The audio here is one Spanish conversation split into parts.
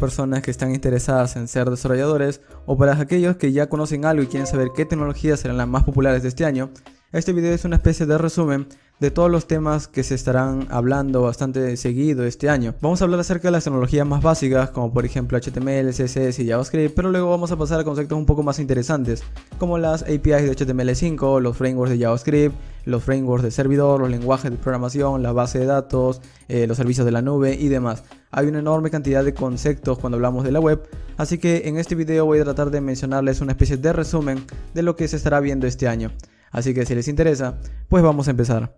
personas que están interesadas en ser desarrolladores o para aquellos que ya conocen algo y quieren saber qué tecnologías serán las más populares de este año, este video es una especie de resumen de todos los temas que se estarán hablando bastante seguido este año. Vamos a hablar acerca de las tecnologías más básicas, como por ejemplo HTML, CSS y JavaScript, pero luego vamos a pasar a conceptos un poco más interesantes, como las APIs de HTML5, los frameworks de JavaScript, los frameworks de servidor, los lenguajes de programación, la base de datos, eh, los servicios de la nube y demás. Hay una enorme cantidad de conceptos cuando hablamos de la web, así que en este video voy a tratar de mencionarles una especie de resumen de lo que se estará viendo este año. Así que si les interesa, pues vamos a empezar.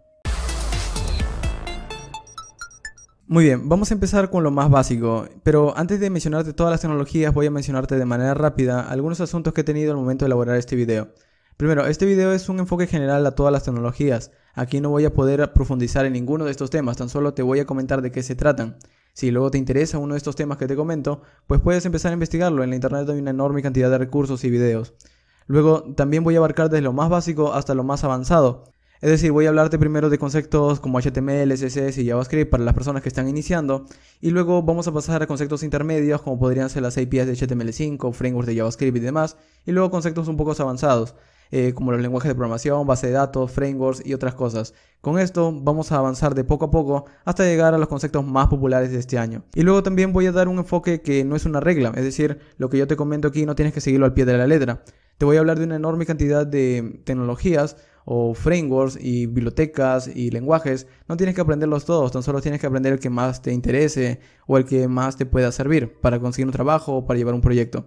Muy bien, vamos a empezar con lo más básico, pero antes de mencionarte todas las tecnologías voy a mencionarte de manera rápida algunos asuntos que he tenido al momento de elaborar este video. Primero, este video es un enfoque general a todas las tecnologías, aquí no voy a poder profundizar en ninguno de estos temas, tan solo te voy a comentar de qué se tratan. Si luego te interesa uno de estos temas que te comento, pues puedes empezar a investigarlo, en la internet hay una enorme cantidad de recursos y videos. Luego, también voy a abarcar desde lo más básico hasta lo más avanzado, es decir, voy a hablarte primero de conceptos como HTML, CSS y JavaScript para las personas que están iniciando y luego vamos a pasar a conceptos intermedios como podrían ser las APIs de HTML5, frameworks de JavaScript y demás y luego conceptos un poco avanzados eh, como los lenguajes de programación, base de datos, frameworks y otras cosas. Con esto vamos a avanzar de poco a poco hasta llegar a los conceptos más populares de este año. Y luego también voy a dar un enfoque que no es una regla, es decir, lo que yo te comento aquí no tienes que seguirlo al pie de la letra. Te voy a hablar de una enorme cantidad de tecnologías o frameworks y bibliotecas y lenguajes, no tienes que aprenderlos todos, tan solo tienes que aprender el que más te interese o el que más te pueda servir para conseguir un trabajo o para llevar un proyecto.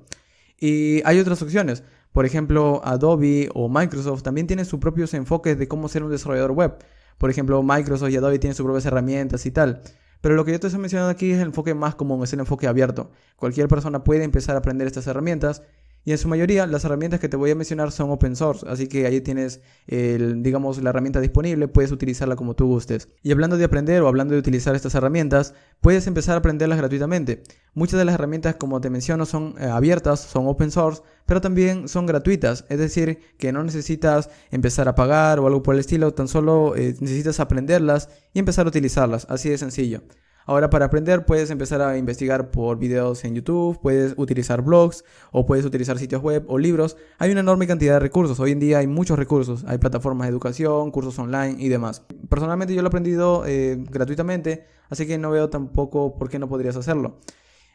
Y hay otras opciones, por ejemplo, Adobe o Microsoft también tienen sus propios enfoques de cómo ser un desarrollador web. Por ejemplo, Microsoft y Adobe tienen sus propias herramientas y tal. Pero lo que yo te estoy mencionando aquí es el enfoque más común, es el enfoque abierto. Cualquier persona puede empezar a aprender estas herramientas y en su mayoría las herramientas que te voy a mencionar son open source, así que ahí tienes, digamos, la herramienta disponible, puedes utilizarla como tú gustes. Y hablando de aprender o hablando de utilizar estas herramientas, puedes empezar a aprenderlas gratuitamente. Muchas de las herramientas, como te menciono, son eh, abiertas, son open source, pero también son gratuitas, es decir, que no necesitas empezar a pagar o algo por el estilo, tan solo eh, necesitas aprenderlas y empezar a utilizarlas, así de sencillo. Ahora para aprender puedes empezar a investigar por videos en YouTube, puedes utilizar blogs o puedes utilizar sitios web o libros. Hay una enorme cantidad de recursos, hoy en día hay muchos recursos, hay plataformas de educación, cursos online y demás. Personalmente yo lo he aprendido eh, gratuitamente, así que no veo tampoco por qué no podrías hacerlo.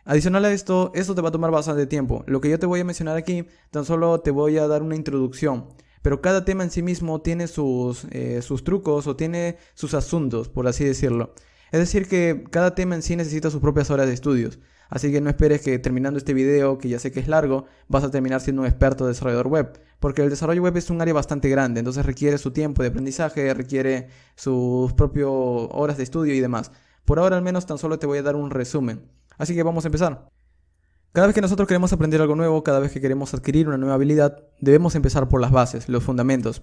Adicional a esto, esto te va a tomar bastante tiempo. Lo que yo te voy a mencionar aquí, tan solo te voy a dar una introducción. Pero cada tema en sí mismo tiene sus, eh, sus trucos o tiene sus asuntos, por así decirlo. Es decir, que cada tema en sí necesita sus propias horas de estudios. Así que no esperes que terminando este video, que ya sé que es largo, vas a terminar siendo un experto de desarrollador web, porque el desarrollo web es un área bastante grande, entonces requiere su tiempo de aprendizaje, requiere sus propias horas de estudio y demás. Por ahora al menos tan solo te voy a dar un resumen. Así que vamos a empezar. Cada vez que nosotros queremos aprender algo nuevo, cada vez que queremos adquirir una nueva habilidad, debemos empezar por las bases, los fundamentos.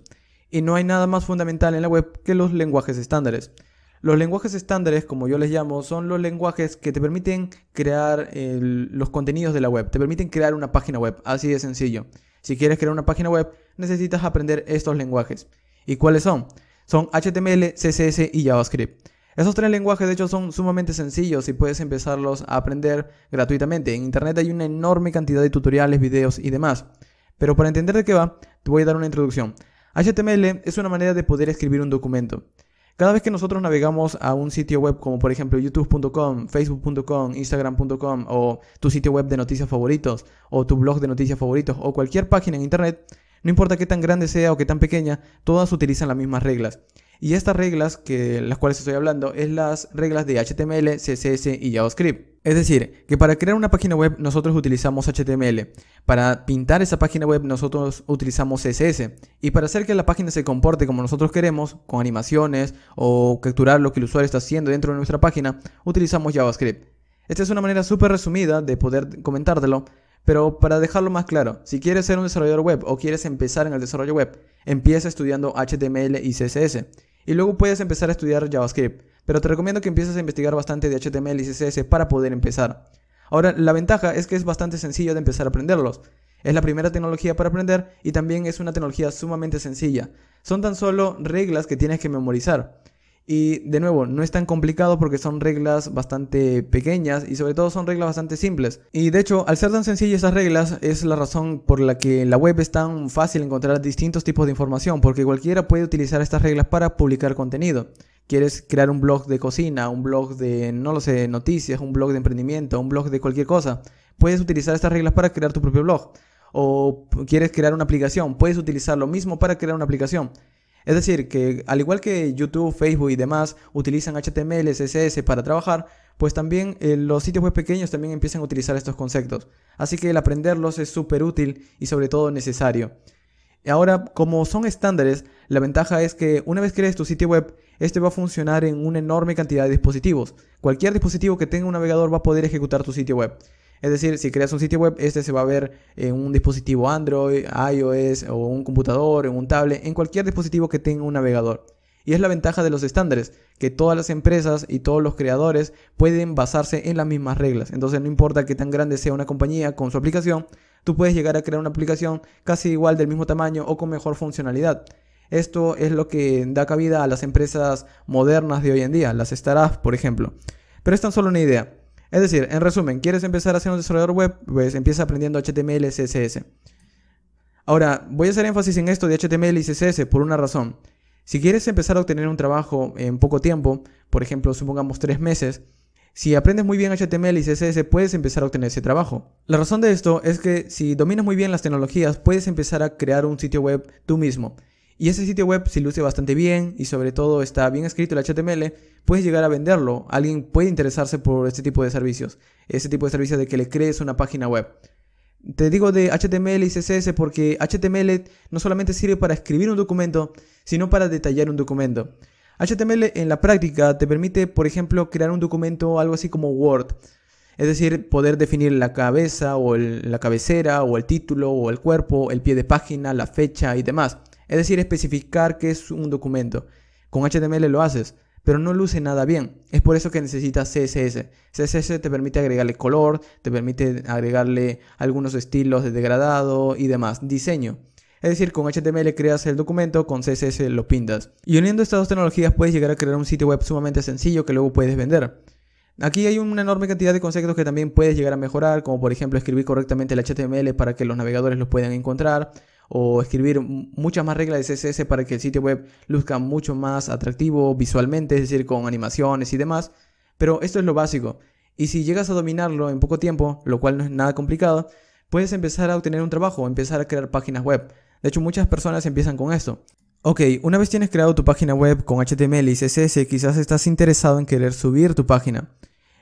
Y no hay nada más fundamental en la web que los lenguajes estándares. Los lenguajes estándares, como yo les llamo, son los lenguajes que te permiten crear los contenidos de la web, te permiten crear una página web, así de sencillo. Si quieres crear una página web, necesitas aprender estos lenguajes. ¿Y cuáles son? Son HTML, CSS y JavaScript. Esos tres lenguajes de hecho son sumamente sencillos y puedes empezarlos a aprender gratuitamente. En Internet hay una enorme cantidad de tutoriales, videos y demás. Pero para entender de qué va, te voy a dar una introducción. HTML es una manera de poder escribir un documento. Cada vez que nosotros navegamos a un sitio web como por ejemplo youtube.com, facebook.com, instagram.com o tu sitio web de noticias favoritos o tu blog de noticias favoritos o cualquier página en internet, no importa qué tan grande sea o qué tan pequeña, todas utilizan las mismas reglas. Y estas reglas, que las cuales estoy hablando, es las reglas de HTML, CSS y JavaScript. Es decir, que para crear una página web nosotros utilizamos HTML, para pintar esa página web nosotros utilizamos CSS, y para hacer que la página se comporte como nosotros queremos, con animaciones o capturar lo que el usuario está haciendo dentro de nuestra página, utilizamos JavaScript. Esta es una manera súper resumida de poder comentártelo, pero para dejarlo más claro, si quieres ser un desarrollador web o quieres empezar en el desarrollo web, empieza estudiando HTML y CSS y luego puedes empezar a estudiar JavaScript, pero te recomiendo que empieces a investigar bastante de HTML y CSS para poder empezar. Ahora, la ventaja es que es bastante sencillo de empezar a aprenderlos. Es la primera tecnología para aprender y también es una tecnología sumamente sencilla. Son tan solo reglas que tienes que memorizar. Y de nuevo, no es tan complicado porque son reglas bastante pequeñas y sobre todo son reglas bastante simples. Y de hecho, al ser tan sencillas esas reglas es la razón por la que en la web es tan fácil encontrar distintos tipos de información, porque cualquiera puede utilizar estas reglas para publicar contenido. Quieres crear un blog de cocina, un blog de, no lo sé, noticias, un blog de emprendimiento, un blog de cualquier cosa. Puedes utilizar estas reglas para crear tu propio blog. O quieres crear una aplicación, puedes utilizar lo mismo para crear una aplicación. Es decir, que al igual que YouTube, Facebook y demás utilizan HTML, CSS para trabajar, pues también eh, los sitios web pequeños también empiezan a utilizar estos conceptos. Así que el aprenderlos es súper útil y sobre todo necesario. Ahora, como son estándares, la ventaja es que una vez crees tu sitio web, este va a funcionar en una enorme cantidad de dispositivos. Cualquier dispositivo que tenga un navegador va a poder ejecutar tu sitio web. Es decir, si creas un sitio web, este se va a ver en un dispositivo Android, iOS o un computador, en un tablet, en cualquier dispositivo que tenga un navegador. Y es la ventaja de los estándares, que todas las empresas y todos los creadores pueden basarse en las mismas reglas. Entonces no importa qué tan grande sea una compañía con su aplicación, tú puedes llegar a crear una aplicación casi igual del mismo tamaño o con mejor funcionalidad. Esto es lo que da cabida a las empresas modernas de hoy en día, las startups, por ejemplo. Pero es tan solo una idea. Es decir, en resumen, quieres empezar a ser un desarrollador web, pues empieza aprendiendo HTML, CSS. Ahora, voy a hacer énfasis en esto de HTML y CSS por una razón. Si quieres empezar a obtener un trabajo en poco tiempo, por ejemplo, supongamos tres meses, si aprendes muy bien HTML y CSS puedes empezar a obtener ese trabajo. La razón de esto es que si dominas muy bien las tecnologías puedes empezar a crear un sitio web tú mismo. Y ese sitio web si luce bastante bien y sobre todo está bien escrito el HTML, puedes llegar a venderlo. Alguien puede interesarse por este tipo de servicios, este tipo de servicios de que le crees una página web. Te digo de HTML y CSS porque HTML no solamente sirve para escribir un documento, sino para detallar un documento. HTML en la práctica te permite, por ejemplo, crear un documento algo así como Word. Es decir, poder definir la cabeza o la cabecera o el título o el cuerpo, el pie de página, la fecha y demás. Es decir, especificar qué es un documento. Con HTML lo haces, pero no luce nada bien. Es por eso que necesitas CSS. CSS te permite agregarle color, te permite agregarle algunos estilos de degradado y demás. Diseño. Es decir, con HTML creas el documento, con CSS lo pintas. Y uniendo estas dos tecnologías puedes llegar a crear un sitio web sumamente sencillo que luego puedes vender. Aquí hay una enorme cantidad de conceptos que también puedes llegar a mejorar, como por ejemplo escribir correctamente el HTML para que los navegadores los puedan encontrar, o escribir muchas más reglas de CSS para que el sitio web luzca mucho más atractivo visualmente, es decir, con animaciones y demás. Pero esto es lo básico. Y si llegas a dominarlo en poco tiempo, lo cual no es nada complicado, puedes empezar a obtener un trabajo, empezar a crear páginas web. De hecho, muchas personas empiezan con esto. Ok, una vez tienes creado tu página web con HTML y CSS, quizás estás interesado en querer subir tu página.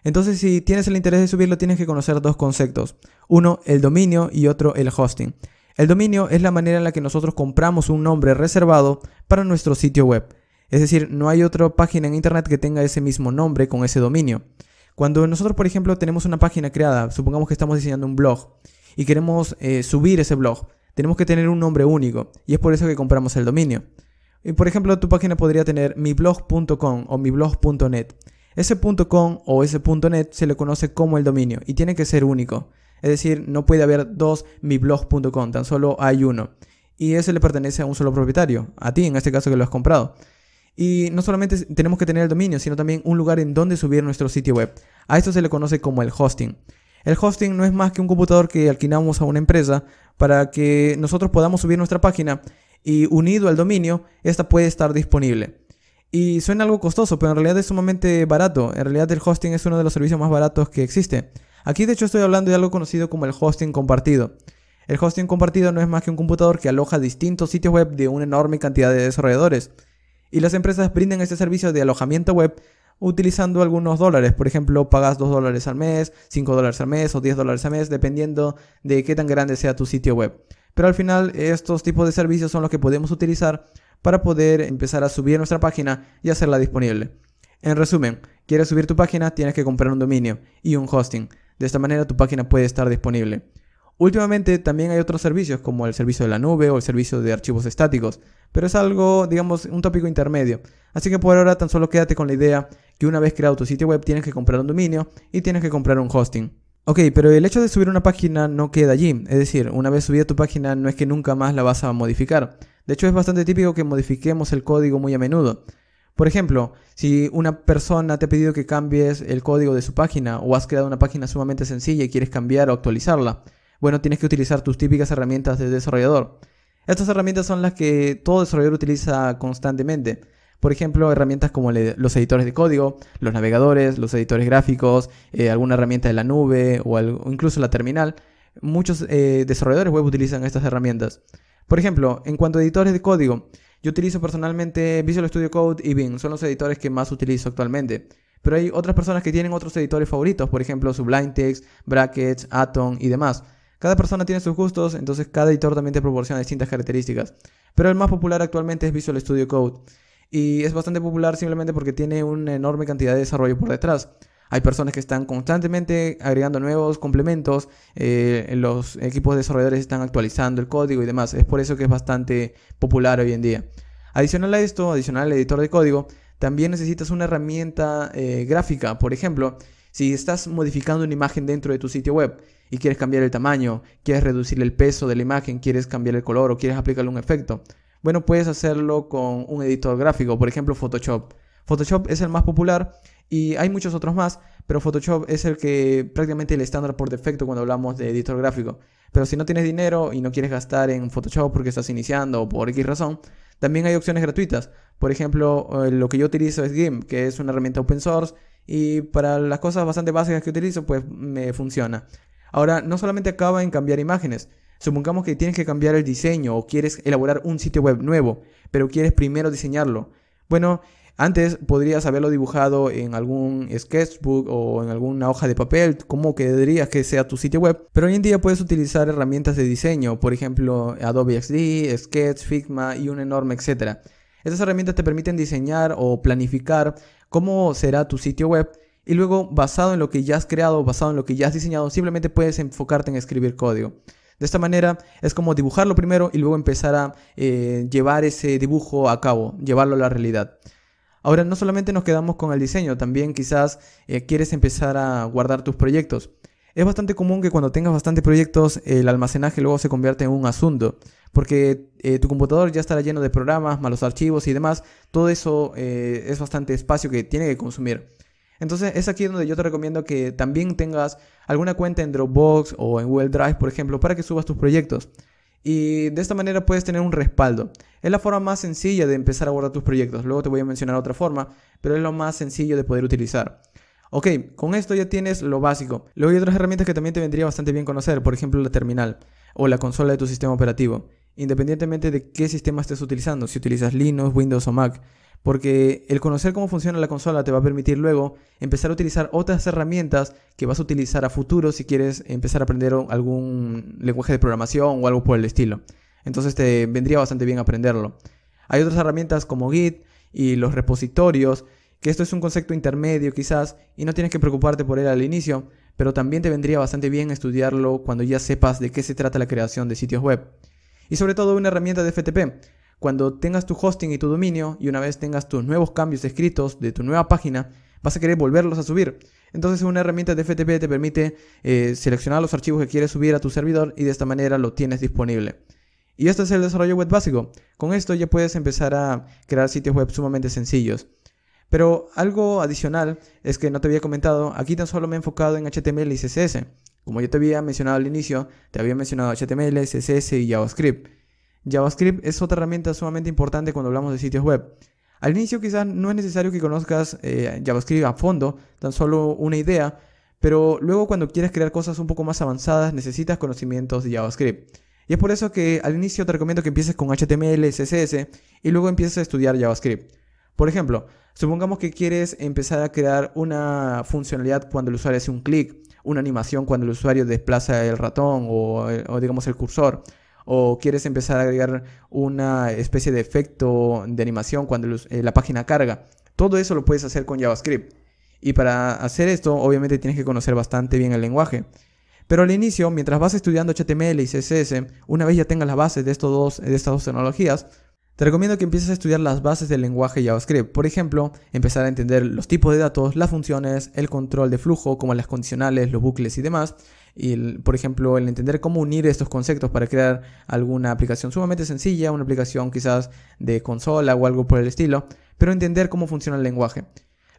Entonces, si tienes el interés de subirlo, tienes que conocer dos conceptos. Uno, el dominio y otro, el hosting. El dominio es la manera en la que nosotros compramos un nombre reservado para nuestro sitio web. Es decir, no hay otra página en Internet que tenga ese mismo nombre con ese dominio. Cuando nosotros, por ejemplo, tenemos una página creada, supongamos que estamos diseñando un blog y queremos eh, subir ese blog, tenemos que tener un nombre único y es por eso que compramos el dominio. por ejemplo, tu página podría tener miblog.com o miblog.net. Ese .com o ese .net se le conoce como el dominio y tiene que ser único. Es decir, no puede haber dos miblog.com, tan solo hay uno. Y ese le pertenece a un solo propietario, a ti en este caso que lo has comprado. Y no solamente tenemos que tener el dominio, sino también un lugar en donde subir nuestro sitio web. A esto se le conoce como el hosting. El hosting no es más que un computador que alquilamos a una empresa para que nosotros podamos subir nuestra página y unido al dominio, esta puede estar disponible. Y suena algo costoso, pero en realidad es sumamente barato. En realidad el hosting es uno de los servicios más baratos que existe. Aquí de hecho estoy hablando de algo conocido como el hosting compartido. El hosting compartido no es más que un computador que aloja distintos sitios web de una enorme cantidad de desarrolladores. Y las empresas brindan este servicio de alojamiento web utilizando algunos dólares. Por ejemplo, pagas 2 dólares al mes, 5 dólares al mes o 10 dólares al mes, dependiendo de qué tan grande sea tu sitio web. Pero al final estos tipos de servicios son los que podemos utilizar para poder empezar a subir nuestra página y hacerla disponible. En resumen, quieres subir tu página, tienes que comprar un dominio y un hosting. De esta manera tu página puede estar disponible. Últimamente también hay otros servicios como el servicio de la nube o el servicio de archivos estáticos, pero es algo, digamos, un tópico intermedio. Así que por ahora tan solo quédate con la idea que una vez creado tu sitio web tienes que comprar un dominio y tienes que comprar un hosting. Ok, pero el hecho de subir una página no queda allí, es decir, una vez subida tu página no es que nunca más la vas a modificar. De hecho es bastante típico que modifiquemos el código muy a menudo. Por ejemplo, si una persona te ha pedido que cambies el código de su página o has creado una página sumamente sencilla y quieres cambiar o actualizarla, bueno, tienes que utilizar tus típicas herramientas de desarrollador. Estas herramientas son las que todo desarrollador utiliza constantemente. Por ejemplo, herramientas como los editores de código, los navegadores, los editores gráficos, eh, alguna herramienta de la nube o, incluso la terminal. Muchos eh, desarrolladores web utilizan estas herramientas. Por ejemplo, en cuanto a editores de código, yo utilizo personalmente Visual Studio Code y Bing, son los editores que más utilizo actualmente. Pero hay otras personas que tienen otros editores favoritos, por ejemplo Sublime Text, Brackets, Atom y demás. Cada persona tiene sus gustos, entonces cada editor también te proporciona distintas características. Pero el más popular actualmente es Visual Studio Code. Y es bastante popular simplemente porque tiene una enorme cantidad de desarrollo por detrás. Hay personas que están constantemente agregando nuevos complementos, eh, los equipos de desarrolladores están actualizando el código y demás. Es por eso que es bastante popular hoy en día. Adicional a esto, adicional al editor de código, también necesitas una herramienta eh, gráfica. Por ejemplo, si estás modificando una imagen dentro de tu sitio web y quieres cambiar el tamaño, quieres reducir el peso de la imagen, quieres cambiar el color o quieres aplicarle un efecto, bueno, puedes hacerlo con un editor gráfico, por ejemplo Photoshop. Photoshop es el más popular y hay muchos otros más, pero Photoshop es el que prácticamente el estándar por defecto cuando hablamos de editor gráfico. Pero si no tienes dinero y no quieres gastar en Photoshop porque estás iniciando o por X razón, también hay opciones gratuitas. Por ejemplo, eh, lo que yo utilizo es GIMP, que es una herramienta open source y para las cosas bastante básicas que utilizo, pues me funciona. Ahora, no solamente acaba en cambiar imágenes, Supongamos que tienes que cambiar el diseño o quieres elaborar un sitio web nuevo, pero quieres primero diseñarlo. Bueno, antes podrías haberlo dibujado en algún sketchbook o en alguna hoja de papel, como que que sea tu sitio web, pero hoy en día puedes utilizar herramientas de diseño, por ejemplo Adobe XD, Sketch, Figma y un enorme etcétera. Estas herramientas te permiten diseñar o planificar cómo será tu sitio web y luego, basado en lo que ya has creado, basado en lo que ya has diseñado, simplemente puedes enfocarte en escribir código. De esta manera es como dibujarlo primero y luego empezar a eh, llevar ese dibujo a cabo, llevarlo a la realidad. Ahora no solamente nos quedamos con el diseño, también quizás eh, quieres empezar a guardar tus proyectos. Es bastante común que cuando tengas bastantes proyectos el almacenaje luego se convierte en un asunto, porque eh, tu computador ya estará lleno de programas, malos archivos y demás. Todo eso es bastante espacio que tiene que consumir. Entonces es aquí donde yo te recomiendo que también tengas alguna cuenta en Dropbox o en Google Drive, por ejemplo, para que subas tus proyectos. Y de esta manera puedes tener un respaldo. Es la forma más sencilla de empezar a guardar tus proyectos. Luego te voy a mencionar otra forma, pero es lo más sencillo de poder utilizar. Ok, con esto ya tienes lo básico. Luego hay otras herramientas que también te vendría bastante bien conocer, por ejemplo la terminal o la consola de tu sistema operativo, independientemente de qué sistema estés utilizando, si utilizas Linux, Windows o Mac porque el conocer cómo funciona la consola te va a permitir luego empezar a utilizar otras herramientas que vas a utilizar a futuro si quieres empezar a aprender algún lenguaje de programación o algo por el estilo. Entonces te vendría bastante bien aprenderlo. Hay otras herramientas como Git y los repositorios, que esto es un concepto intermedio quizás y no tienes que preocuparte por él al inicio, pero también te vendría bastante bien estudiarlo cuando ya sepas de qué se trata la creación de sitios web. Y sobre todo una herramienta de FTP, cuando tengas tu hosting y tu dominio y una vez tengas tus nuevos cambios escritos de tu nueva página, vas a querer volverlos a subir. Entonces una herramienta de FTP te permite eh, seleccionar los archivos que quieres subir a tu servidor y de esta manera lo tienes disponible. Y este es el desarrollo web básico. Con esto ya puedes empezar a crear sitios web sumamente sencillos. Pero algo adicional es que no te había comentado, aquí tan solo me he enfocado en HTML y CSS. Como yo te había mencionado al inicio, te había mencionado HTML, CSS y JavaScript. JavaScript es otra herramienta sumamente importante cuando hablamos de sitios web. Al inicio quizás no es necesario que conozcas eh, JavaScript a fondo, tan solo una idea, pero luego cuando quieres crear cosas un poco más avanzadas necesitas conocimientos de JavaScript. Y es por eso que al inicio te recomiendo que empieces con HTML, CSS y luego empieces a estudiar JavaScript. Por ejemplo, supongamos que quieres empezar a crear una funcionalidad cuando el usuario hace un clic, una animación cuando el usuario desplaza el ratón o digamos el cursor o quieres empezar a agregar una especie de efecto de animación cuando eh, la página carga. Todo eso lo puedes hacer con JavaScript. Y para hacer esto, obviamente tienes que conocer bastante bien el lenguaje. Pero al inicio, mientras vas estudiando HTML y CSS, una vez ya tengas las bases de, estos dos, de estas dos tecnologías, te recomiendo que empieces a estudiar las bases del lenguaje JavaScript, por ejemplo, empezar a entender los tipos de datos, las funciones, el control de flujo, como las condicionales, los bucles y demás, y, por ejemplo, el entender cómo unir estos conceptos para crear alguna aplicación sumamente sencilla, una aplicación quizás de consola o algo por el estilo, pero entender cómo funciona el lenguaje.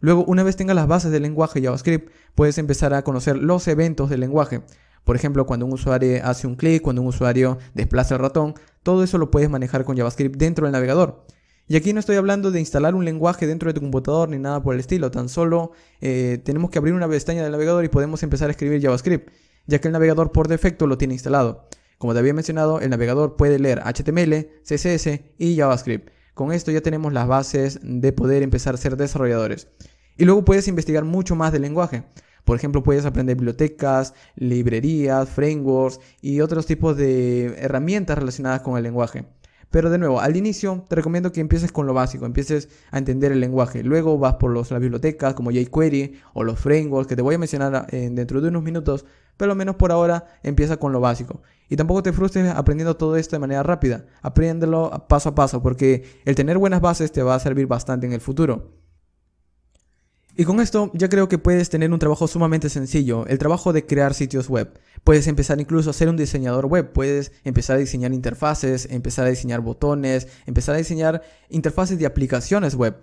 Luego, una vez tengas las bases del lenguaje JavaScript, puedes empezar a conocer los eventos del lenguaje. Por ejemplo, cuando un usuario hace un clic, cuando un usuario desplaza el ratón, todo eso lo puedes manejar con JavaScript dentro del navegador. Y aquí no estoy hablando de instalar un lenguaje dentro de tu computador ni nada por el estilo, tan solo eh, tenemos que abrir una pestaña del navegador y podemos empezar a escribir JavaScript ya que el navegador por defecto lo tiene instalado. Como te había mencionado, el navegador puede leer HTML, CSS y JavaScript. Con esto ya tenemos las bases de poder empezar a ser desarrolladores. Y luego puedes investigar mucho más del lenguaje. Por ejemplo, puedes aprender bibliotecas, librerías, frameworks y otros tipos de herramientas relacionadas con el lenguaje. Pero de nuevo, al inicio te recomiendo que empieces con lo básico, empieces a entender el lenguaje. Luego vas por los, las bibliotecas como jQuery o los frameworks que te voy a mencionar eh, dentro de unos minutos, pero al menos por ahora empieza con lo básico. Y tampoco te frustres aprendiendo todo esto de manera rápida, apréndelo paso a paso porque el tener buenas bases te va a servir bastante en el futuro. Y con esto ya creo que puedes tener un trabajo sumamente sencillo, el trabajo de crear sitios web. Puedes empezar incluso a ser un diseñador web, puedes empezar a diseñar interfaces, empezar a diseñar botones, empezar a diseñar interfaces de aplicaciones web.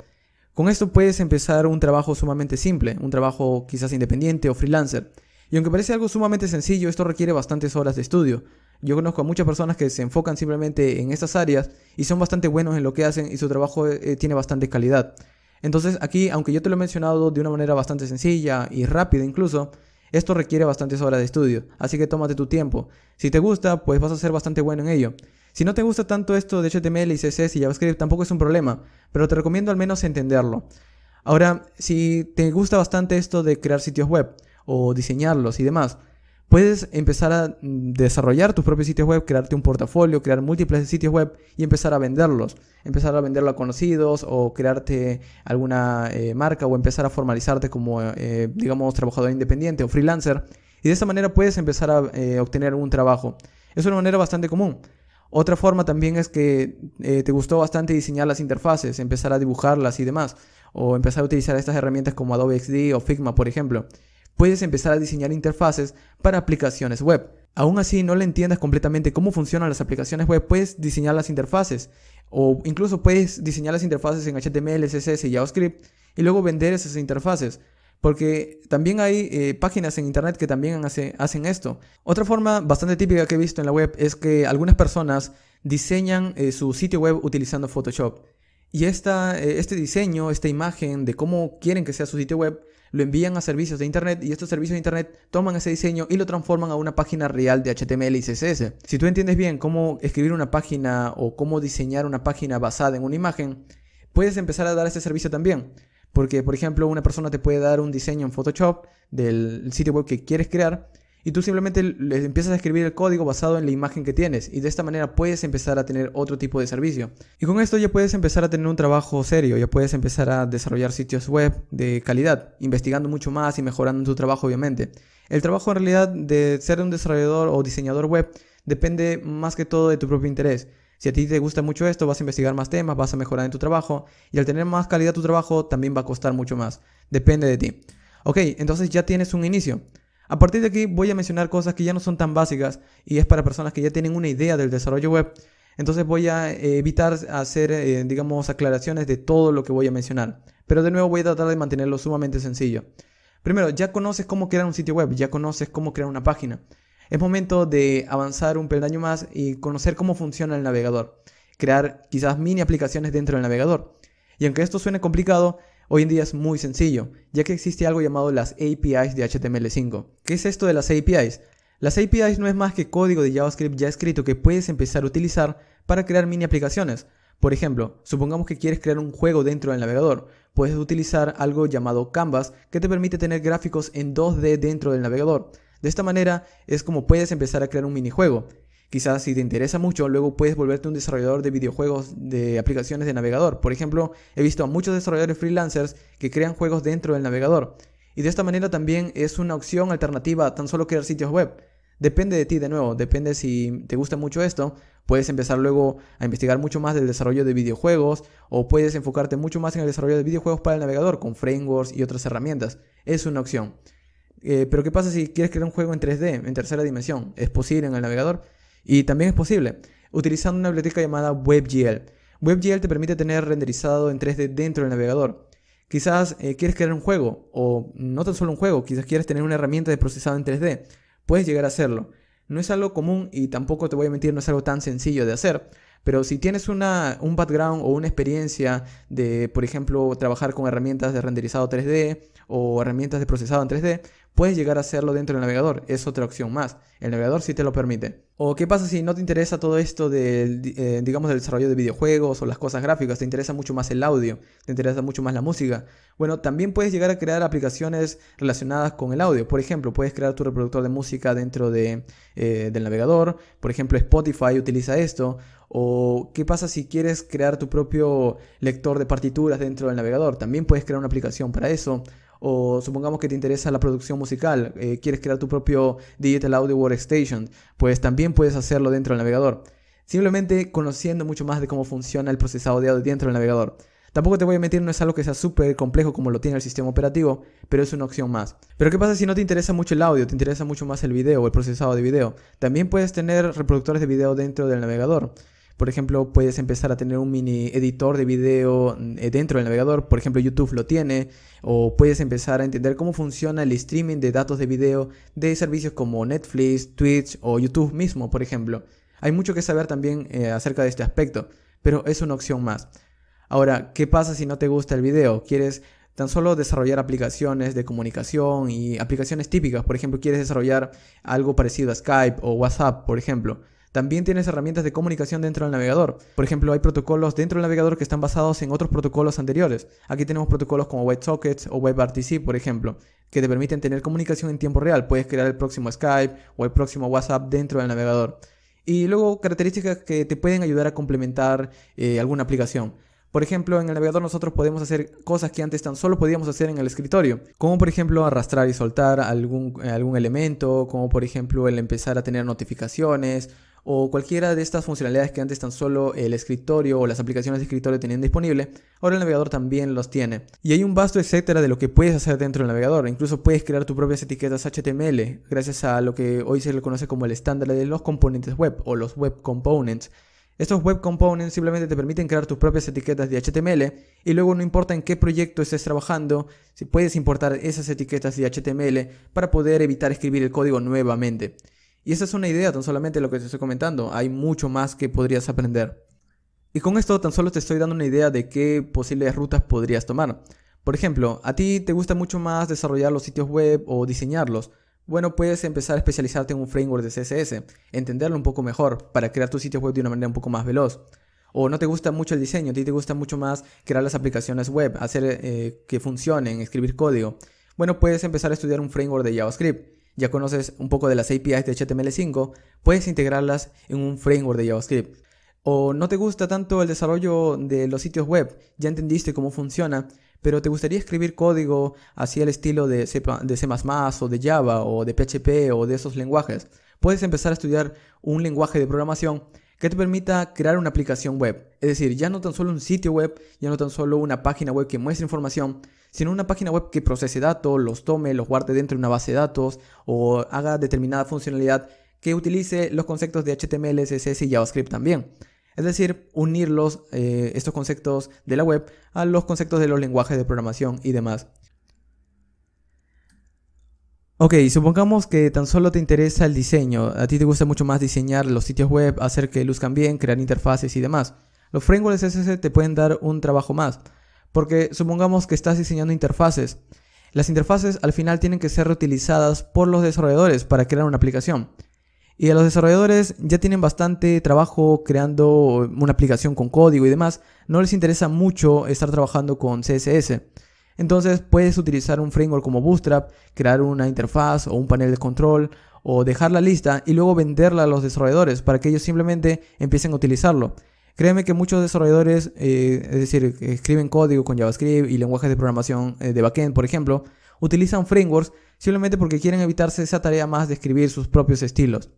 Con esto puedes empezar un trabajo sumamente simple, un trabajo quizás independiente o freelancer. Y aunque parece algo sumamente sencillo, esto requiere bastantes horas de estudio. Yo conozco a muchas personas que se enfocan simplemente en estas áreas y son bastante buenos en lo que hacen y su trabajo eh, tiene bastante calidad. Entonces aquí, aunque yo te lo he mencionado de una manera bastante sencilla y rápida incluso, esto requiere bastantes horas de estudio, así que tómate tu tiempo. Si te gusta, pues vas a ser bastante bueno en ello. Si no te gusta tanto esto de HTML y CSS y JavaScript, tampoco es un problema, pero te recomiendo al menos entenderlo. Ahora, si te gusta bastante esto de crear sitios web o diseñarlos y demás, puedes empezar a mm, desarrollar tus propios sitios web, crearte un portafolio, crear múltiples sitios web y empezar a venderlos. Empezar a venderlo a conocidos o crearte alguna eh, marca o empezar a formalizarte como, eh, digamos, trabajador independiente o freelancer. Y de esa manera puedes empezar a eh, obtener un trabajo. Es una manera bastante común. Otra forma también es que te gustó bastante diseñar las interfaces, empezar a dibujarlas y demás, o empezar a utilizar estas herramientas como Adobe XD o Figma, por ejemplo puedes empezar a diseñar interfaces para aplicaciones web. Aún así no le entiendas completamente cómo funcionan las aplicaciones web, puedes diseñar las interfaces o incluso puedes diseñar las interfaces en HTML, CSS y JavaScript y luego vender esas interfaces. Porque también hay eh, páginas en internet que también hacen esto. Otra forma bastante típica que he visto en la web es que algunas personas diseñan eh, su sitio web utilizando Photoshop. Y eh, este diseño, esta imagen de cómo quieren que sea su sitio web, lo envían a servicios de Internet y estos servicios de Internet toman ese diseño y lo transforman a una página real de HTML y CSS. Si tú entiendes bien cómo escribir una página o cómo diseñar una página basada en una imagen, puedes empezar a dar ese servicio también. Porque, por ejemplo, una persona te puede dar un diseño en Photoshop del sitio web que quieres crear y tú simplemente empiezas a escribir el código basado en la imagen que tienes y de esta manera puedes empezar a tener otro tipo de servicio. Y con esto ya puedes empezar a tener un trabajo serio, ya puedes empezar a desarrollar sitios web de calidad, investigando mucho más y mejorando tu trabajo obviamente. El trabajo en realidad de ser un desarrollador o diseñador web depende más que todo de tu propio interés. Si a ti te gusta mucho esto, vas a investigar más temas, vas a mejorar en tu trabajo y al tener más calidad tu trabajo también va a costar mucho más. Depende de ti. Ok, entonces ya tienes un inicio. A partir de aquí voy a mencionar cosas que ya no son tan básicas y es para personas que ya tienen una idea del desarrollo web. Entonces voy a eh, evitar hacer, eh, digamos, aclaraciones de todo lo que voy a mencionar. Pero de nuevo voy a tratar de mantenerlo sumamente sencillo. Primero, ya conoces cómo crear un sitio web, ya conoces cómo crear una página. Es momento de avanzar un peldaño más y conocer cómo funciona el navegador. Crear quizás mini aplicaciones dentro del navegador. Y aunque esto suene complicado, Hoy en día es muy sencillo, ya que existe algo llamado las APIs de HTML5. ¿Qué es esto de las APIs? Las APIs no es más que código de JavaScript ya escrito que puedes empezar a utilizar para crear mini aplicaciones. Por ejemplo, supongamos que quieres crear un juego dentro del navegador. Puedes utilizar algo llamado Canvas que te permite tener gráficos en 2D dentro del navegador. De esta manera es como puedes empezar a crear un minijuego. Quizás si te interesa mucho, luego puedes volverte un desarrollador de videojuegos de aplicaciones de navegador. Por ejemplo, he visto a muchos desarrolladores freelancers que crean juegos dentro del navegador. Y de esta manera también es una opción alternativa tan solo crear sitios web. Depende de ti de nuevo, depende si te gusta mucho esto, puedes empezar luego a investigar mucho más del desarrollo de videojuegos o puedes enfocarte mucho más en el desarrollo de videojuegos para el navegador con frameworks y otras herramientas. Es una opción. Eh, pero ¿qué pasa si quieres crear un juego en 3D, en tercera dimensión? ¿Es posible en el navegador? Y también es posible utilizando una biblioteca llamada WebGL. WebGL te permite tener renderizado en 3D dentro del navegador. Quizás eh, quieres crear un juego, o no tan solo un juego, quizás quieres tener una herramienta de procesado en 3D. Puedes llegar a hacerlo. No es algo común y tampoco te voy a mentir, no es algo tan sencillo de hacer. Pero si tienes un background o una experiencia de, por ejemplo, trabajar con herramientas de renderizado 3D o herramientas de procesado en 3D, Puedes llegar a hacerlo dentro del navegador, es otra opción más. El navegador sí te lo permite. O qué pasa si no te interesa todo esto del, eh, digamos, del desarrollo de videojuegos o las cosas gráficas, te interesa mucho más el audio, te interesa mucho más la música. Bueno, también puedes llegar a crear aplicaciones relacionadas con el audio. Por ejemplo, puedes crear tu reproductor de música dentro eh, del navegador. Por ejemplo, Spotify utiliza esto. O qué pasa si quieres crear tu propio lector de partituras dentro del navegador. También puedes crear una aplicación para eso o supongamos que te interesa la producción musical, eh, quieres crear tu propio Digital Audio Workstation, pues también puedes hacerlo dentro del navegador. Simplemente conociendo mucho más de cómo funciona el procesado de audio dentro del navegador. Tampoco te voy a meter no es algo que sea súper complejo como lo tiene el sistema operativo, pero es una opción más. Pero ¿qué pasa si no te interesa mucho el audio, te interesa mucho más el video o el procesado de video? También puedes tener reproductores de video dentro del navegador. Por ejemplo, puedes empezar a tener un mini editor de video mm, eh, dentro del navegador. Por ejemplo, YouTube lo tiene. O puedes empezar a entender cómo funciona el streaming de datos de video de servicios como Netflix, Twitch o YouTube mismo, por ejemplo. Hay mucho que saber también eh, acerca de este aspecto, pero es una opción más. Ahora, ¿qué pasa si no te gusta el video? ¿Quieres tan solo desarrollar aplicaciones de comunicación y aplicaciones típicas? Por ejemplo, ¿quieres desarrollar algo parecido a Skype o WhatsApp, por ejemplo? También tienes herramientas de comunicación dentro del navegador. Por ejemplo, hay protocolos dentro del navegador que están basados en otros protocolos anteriores. Aquí tenemos protocolos como WebSockets o WebRTC, por ejemplo, que te permiten tener comunicación en tiempo real. Puedes crear el próximo Skype o el próximo WhatsApp dentro del navegador. Y luego características que te pueden ayudar a complementar eh, alguna aplicación. Por ejemplo, en el navegador nosotros podemos hacer cosas que antes tan solo podíamos hacer en el escritorio, como por ejemplo arrastrar y soltar algún, eh, algún elemento, como por ejemplo el empezar a tener notificaciones, o cualquiera de estas funcionalidades que antes tan solo el escritorio o las aplicaciones de escritorio tenían disponible, ahora el navegador también los tiene. Y hay un vasto etcétera de lo que puedes hacer dentro del navegador, incluso puedes crear tus propias etiquetas HTML gracias a lo que hoy se le conoce como el estándar de los componentes web o los web components. Estos web components simplemente te permiten crear tus propias etiquetas de HTML y luego no importa en qué proyecto estés trabajando, si puedes importar esas etiquetas de HTML para poder evitar escribir el código nuevamente. Y esa es una idea tan solamente lo que te estoy comentando. Hay mucho más que podrías aprender. Y con esto tan solo te estoy dando una idea de qué posibles rutas podrías tomar. Por ejemplo, a ti te gusta mucho más desarrollar los sitios web o diseñarlos. Bueno, puedes empezar a especializarte en un framework de CSS, entenderlo un poco mejor para crear tus sitios web de una manera un poco más veloz. O no te gusta mucho el diseño, a ti te gusta mucho más crear las aplicaciones web, hacer eh, que funcionen, escribir código. Bueno, puedes empezar a estudiar un framework de JavaScript ya conoces un poco de las APIs de HTML5, puedes integrarlas en un framework de JavaScript. O no te gusta tanto el desarrollo de los sitios web, ya entendiste cómo funciona, pero te gustaría escribir código así al estilo de C, de C++ o de Java o de PHP o de esos lenguajes. Puedes empezar a estudiar un lenguaje de programación que te permita crear una aplicación web. Es decir, ya no tan solo un sitio web, ya no tan solo una página web que muestre información, sino una página web que procese datos, los tome, los guarde dentro de una base de datos o haga determinada funcionalidad que utilice los conceptos de HTML, CSS y JavaScript también. Es decir, unirlos, eh, estos conceptos de la web, a los conceptos de los lenguajes de programación y demás. Ok, supongamos que tan solo te interesa el diseño, a ti te gusta mucho más diseñar los sitios web, hacer que luzcan bien, crear interfaces y demás. Los frameworks CSS te pueden dar un trabajo más, porque supongamos que estás diseñando interfaces. Las interfaces al final tienen que ser reutilizadas por los desarrolladores para crear una aplicación. Y a los desarrolladores ya tienen bastante trabajo creando una aplicación con código y demás. No les interesa mucho estar trabajando con CSS. Entonces puedes utilizar un framework como Bootstrap, crear una interfaz o un panel de control o dejar la lista y luego venderla a los desarrolladores para que ellos simplemente empiecen a utilizarlo. Créeme que muchos desarrolladores, eh, es decir, escriben código con JavaScript y lenguajes de programación eh, de backend, por ejemplo, utilizan frameworks simplemente porque quieren evitarse esa tarea más de escribir sus propios estilos.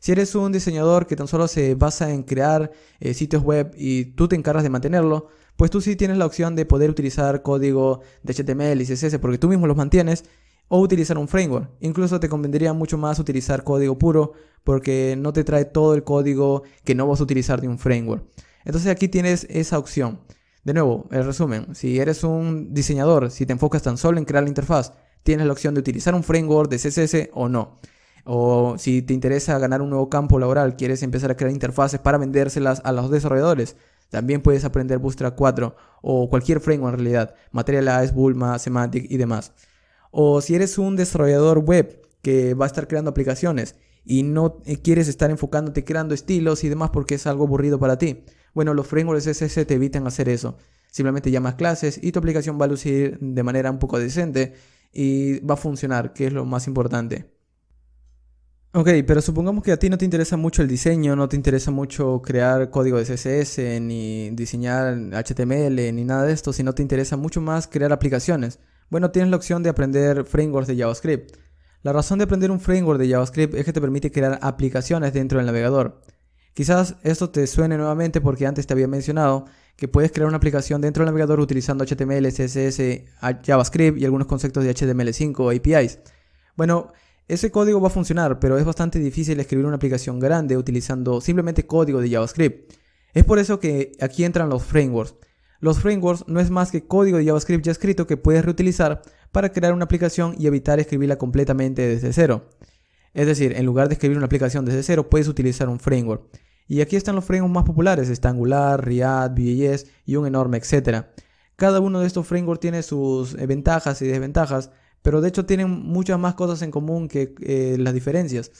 Si eres un diseñador que tan solo se basa en crear eh, sitios web y tú te encargas de mantenerlo, pues tú sí tienes la opción de poder utilizar código de HTML y CSS porque tú mismo los mantienes o utilizar un framework. Incluso te convendría mucho más utilizar código puro porque no te trae todo el código que no vas a utilizar de un framework. Entonces aquí tienes esa opción. De nuevo, el resumen, si eres un diseñador, si te enfocas tan solo en crear la interfaz, tienes la opción de utilizar un framework de CSS o no. O si te interesa ganar un nuevo campo laboral, quieres empezar a crear interfaces para vendérselas a los desarrolladores, también puedes aprender Bootstrap 4 o cualquier framework en realidad, Materialize, Bulma, Semantic y demás. O si eres un desarrollador web que va a estar creando aplicaciones y no eh, quieres estar enfocándote creando estilos y demás porque es algo aburrido para ti. Bueno, los frameworks CSS te evitan hacer eso. Simplemente llamas clases y tu aplicación va a lucir de manera un poco decente y va a funcionar, que es lo más importante. Ok, pero supongamos que a ti no te interesa mucho el diseño, no te interesa mucho crear código de CSS, ni diseñar HTML, ni nada de esto, sino te interesa mucho más crear aplicaciones. Bueno, tienes la opción de aprender frameworks de JavaScript. La razón de aprender un framework de JavaScript es que te permite crear aplicaciones dentro del navegador. Quizás esto te suene nuevamente porque antes te había mencionado que puedes crear una aplicación dentro del navegador utilizando HTML, CSS, JavaScript y algunos conceptos de HTML5 o APIs. Bueno, ese código va a funcionar, pero es bastante difícil escribir una aplicación grande utilizando simplemente código de JavaScript. Es por eso que aquí entran los frameworks. Los frameworks no es más que código de JavaScript ya escrito que puedes reutilizar para crear una aplicación y evitar escribirla completamente desde cero. Es decir, en lugar de escribir una aplicación desde cero, puedes utilizar un framework. Y aquí están los frameworks más populares, está Angular, React, Vue.js y un enorme etcétera. Cada uno de estos frameworks tiene sus ventajas y desventajas, pero de hecho tienen muchas más cosas en común que eh, las diferencias.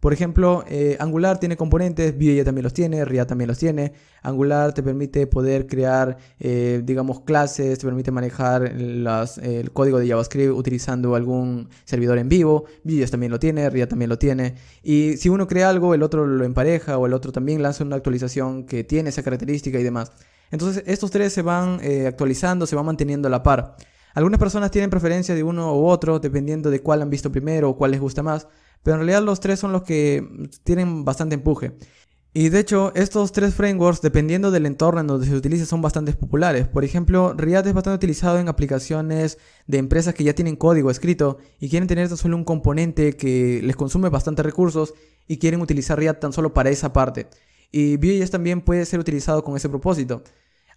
Por ejemplo, eh, Angular tiene componentes, Vue ya también los tiene, React también los tiene. Angular te permite poder crear, eh, digamos, clases, te permite manejar el código de JavaScript utilizando algún servidor en vivo. Vue también lo tiene, Ria también lo tiene. Y si uno crea algo, el otro lo empareja o el otro también lanza una actualización que tiene esa característica y demás. Entonces, estos tres se van eh, actualizando, se van manteniendo a la par. Algunas personas tienen preferencia de uno u otro, dependiendo de cuál han visto primero o cuál les gusta más. Pero en realidad los tres son los que tienen bastante empuje. Y de hecho, estos tres frameworks, dependiendo del entorno en donde se utilice, son bastante populares. Por ejemplo, React es bastante utilizado en aplicaciones de empresas que ya tienen código escrito y quieren tener tan solo un componente que les consume bastante recursos y quieren utilizar React tan solo para esa parte. Y Vue.js también puede ser utilizado con ese propósito.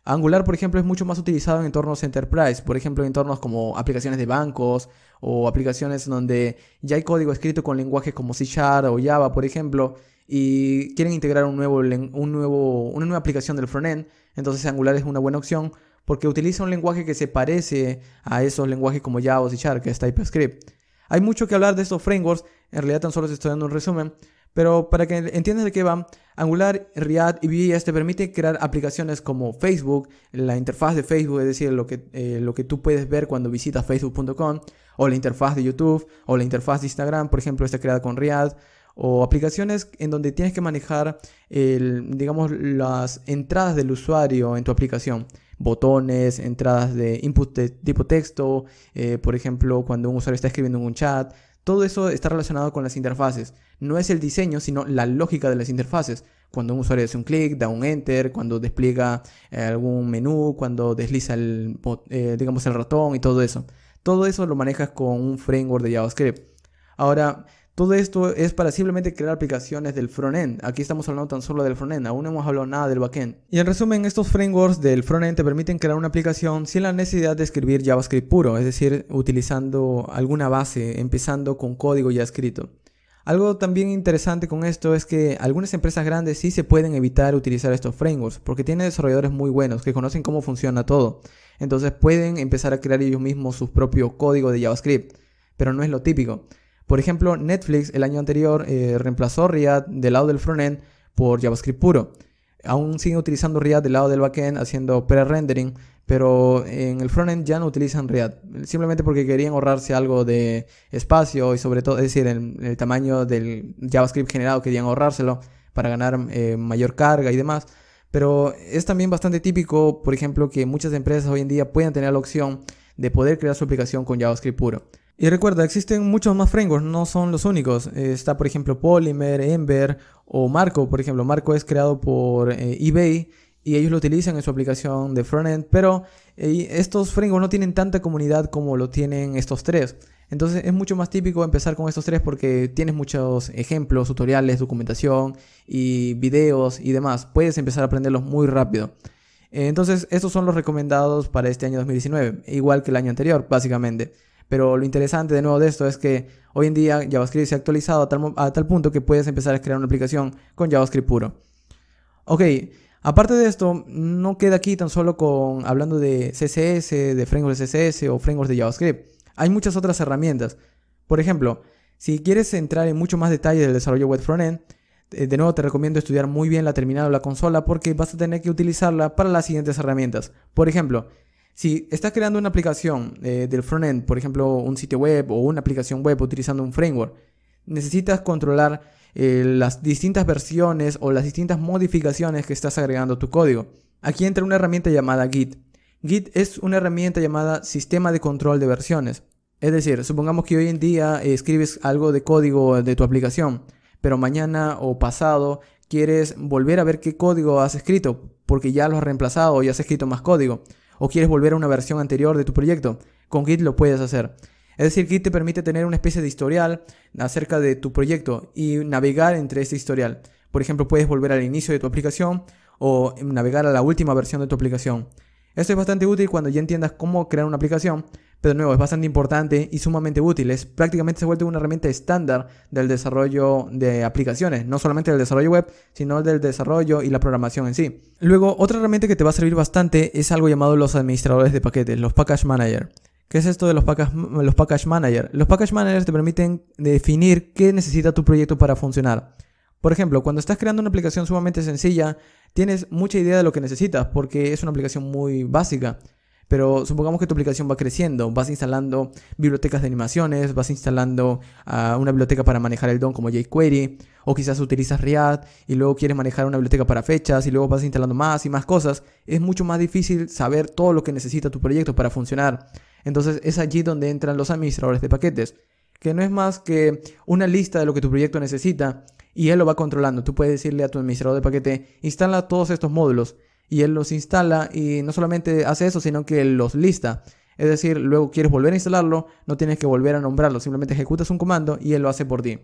Angular, por ejemplo, es mucho más utilizado en entornos enterprise, por ejemplo, en entornos como aplicaciones de bancos o aplicaciones donde ya hay código escrito con lenguajes como C o Java, por ejemplo, y quieren integrar un nuevo, un nuevo, una nueva aplicación del frontend, entonces Angular es una buena opción porque utiliza un lenguaje que se parece a esos lenguajes como Java o C Sharp, que es TypeScript. Hay mucho que hablar de estos frameworks, en realidad tan solo les estoy dando un resumen, pero para que entiendas de qué va, Angular, React y Vue.js te permite crear aplicaciones como Facebook, la interfaz de Facebook, es decir, lo que, eh, lo que tú puedes ver cuando visitas facebook.com, o la interfaz de YouTube, o la interfaz de Instagram, por ejemplo, está creada con React, o aplicaciones en donde tienes que manejar, digamos, las entradas del usuario en tu aplicación botones, entradas de input de tipo texto, eh, por ejemplo, cuando un usuario está escribiendo en un chat, todo eso está relacionado con las interfaces. No es el diseño, sino la lógica de las interfaces. Cuando un usuario hace un clic, da un enter, cuando despliega eh, algún menú, cuando desliza el, eh, digamos, el ratón y todo eso. Todo eso lo manejas con un framework de JavaScript. Ahora, todo esto es para simplemente crear aplicaciones del frontend. Aquí estamos hablando tan solo del frontend, aún no hemos hablado nada del backend. Y en resumen, estos frameworks del frontend te permiten crear una aplicación sin la necesidad de escribir JavaScript puro, es decir, utilizando alguna base, empezando con código ya escrito. Algo también interesante con esto es que algunas empresas grandes sí se pueden evitar utilizar estos frameworks porque tienen desarrolladores muy buenos que conocen cómo funciona todo. Entonces pueden empezar a crear ellos mismos su propio código de JavaScript, pero no es lo típico. Por ejemplo, Netflix el año anterior eh, reemplazó React del lado del frontend por JavaScript puro. Aún siguen utilizando React del lado del backend haciendo pre-rendering, pero en el frontend ya no utilizan React, simplemente porque querían ahorrarse algo de espacio y sobre todo, es decir, el, tamaño del JavaScript generado querían ahorrárselo para ganar eh, mayor carga y demás. Pero es también bastante típico, por ejemplo, que muchas empresas hoy en día puedan tener la opción de poder crear su aplicación con JavaScript puro. Y recuerda, existen muchos más frameworks, no son los únicos. está, por ejemplo, Polymer, Ember o Marco. Por ejemplo, Marco es creado por eh, eBay y ellos lo utilizan en su aplicación de frontend, pero eh, estos frameworks no tienen tanta comunidad como lo tienen estos tres. Entonces es mucho más típico empezar con estos tres porque tienes muchos ejemplos, tutoriales, documentación y videos y demás. Puedes empezar a aprenderlos muy rápido. Entonces estos son los recomendados para este año 2019, igual que el año anterior, básicamente. Pero lo interesante de nuevo de esto es que hoy en día JavaScript se ha actualizado a tal, punto que puedes empezar a crear una aplicación con JavaScript puro. Ok, aparte de esto, no queda aquí tan solo con hablando de CSS, de frameworks de CSS o frameworks de JavaScript. Hay muchas otras herramientas. Por ejemplo, si quieres entrar en mucho más detalle del desarrollo web frontend, eh, de nuevo te recomiendo estudiar muy bien la terminal o la consola porque vas a tener que utilizarla para las siguientes herramientas. Por ejemplo, si estás creando una aplicación eh, del frontend, por ejemplo, un sitio web o una aplicación web utilizando un framework, necesitas controlar eh, las distintas versiones o las distintas modificaciones que estás agregando a tu código. Aquí entra una herramienta llamada Git. Git es una herramienta llamada sistema de control de versiones. Es decir, supongamos que hoy en día eh, escribes algo de código de tu aplicación, pero mañana o pasado quieres volver a ver qué código has escrito, porque ya lo has reemplazado y has escrito más código o quieres volver a una versión anterior de tu proyecto, con Git lo puedes hacer. Es decir, Git te permite tener una especie de historial acerca de tu proyecto y navegar entre ese historial. Por ejemplo, puedes volver al inicio de tu aplicación o navegar a la última versión de tu aplicación. Esto es bastante útil cuando ya entiendas cómo crear una aplicación pero de nuevo, es bastante importante y sumamente útil. Es, prácticamente se ha una herramienta estándar del desarrollo de aplicaciones, no solamente del desarrollo web, sino del desarrollo y la programación en sí. Luego, otra herramienta que te va a servir bastante es algo llamado los administradores de paquetes, los Package Manager. ¿Qué es esto de los package, los manager? Los package managers te permiten definir qué necesita tu proyecto para funcionar. Por ejemplo, cuando estás creando una aplicación sumamente sencilla, tienes mucha idea de lo que necesitas porque es una aplicación muy básica. Pero supongamos que tu aplicación va creciendo, vas instalando bibliotecas de animaciones, vas instalando ah, una biblioteca para manejar el DOM como jQuery, o quizás utilizas React y luego quieres manejar una biblioteca para fechas y luego vas instalando más y más cosas. Es mucho más difícil saber todo lo que necesita tu proyecto para funcionar. Entonces es allí donde entran los administradores de paquetes, que no es más que una lista de lo que tu proyecto necesita y él lo va controlando. Tú puedes decirle a tu administrador de paquete, instala todos estos módulos y él los instala y no solamente hace eso, sino que los lista. Es decir, luego quieres volver a instalarlo, no tienes que volver a nombrarlo, simplemente ejecutas un comando y él lo hace por ti.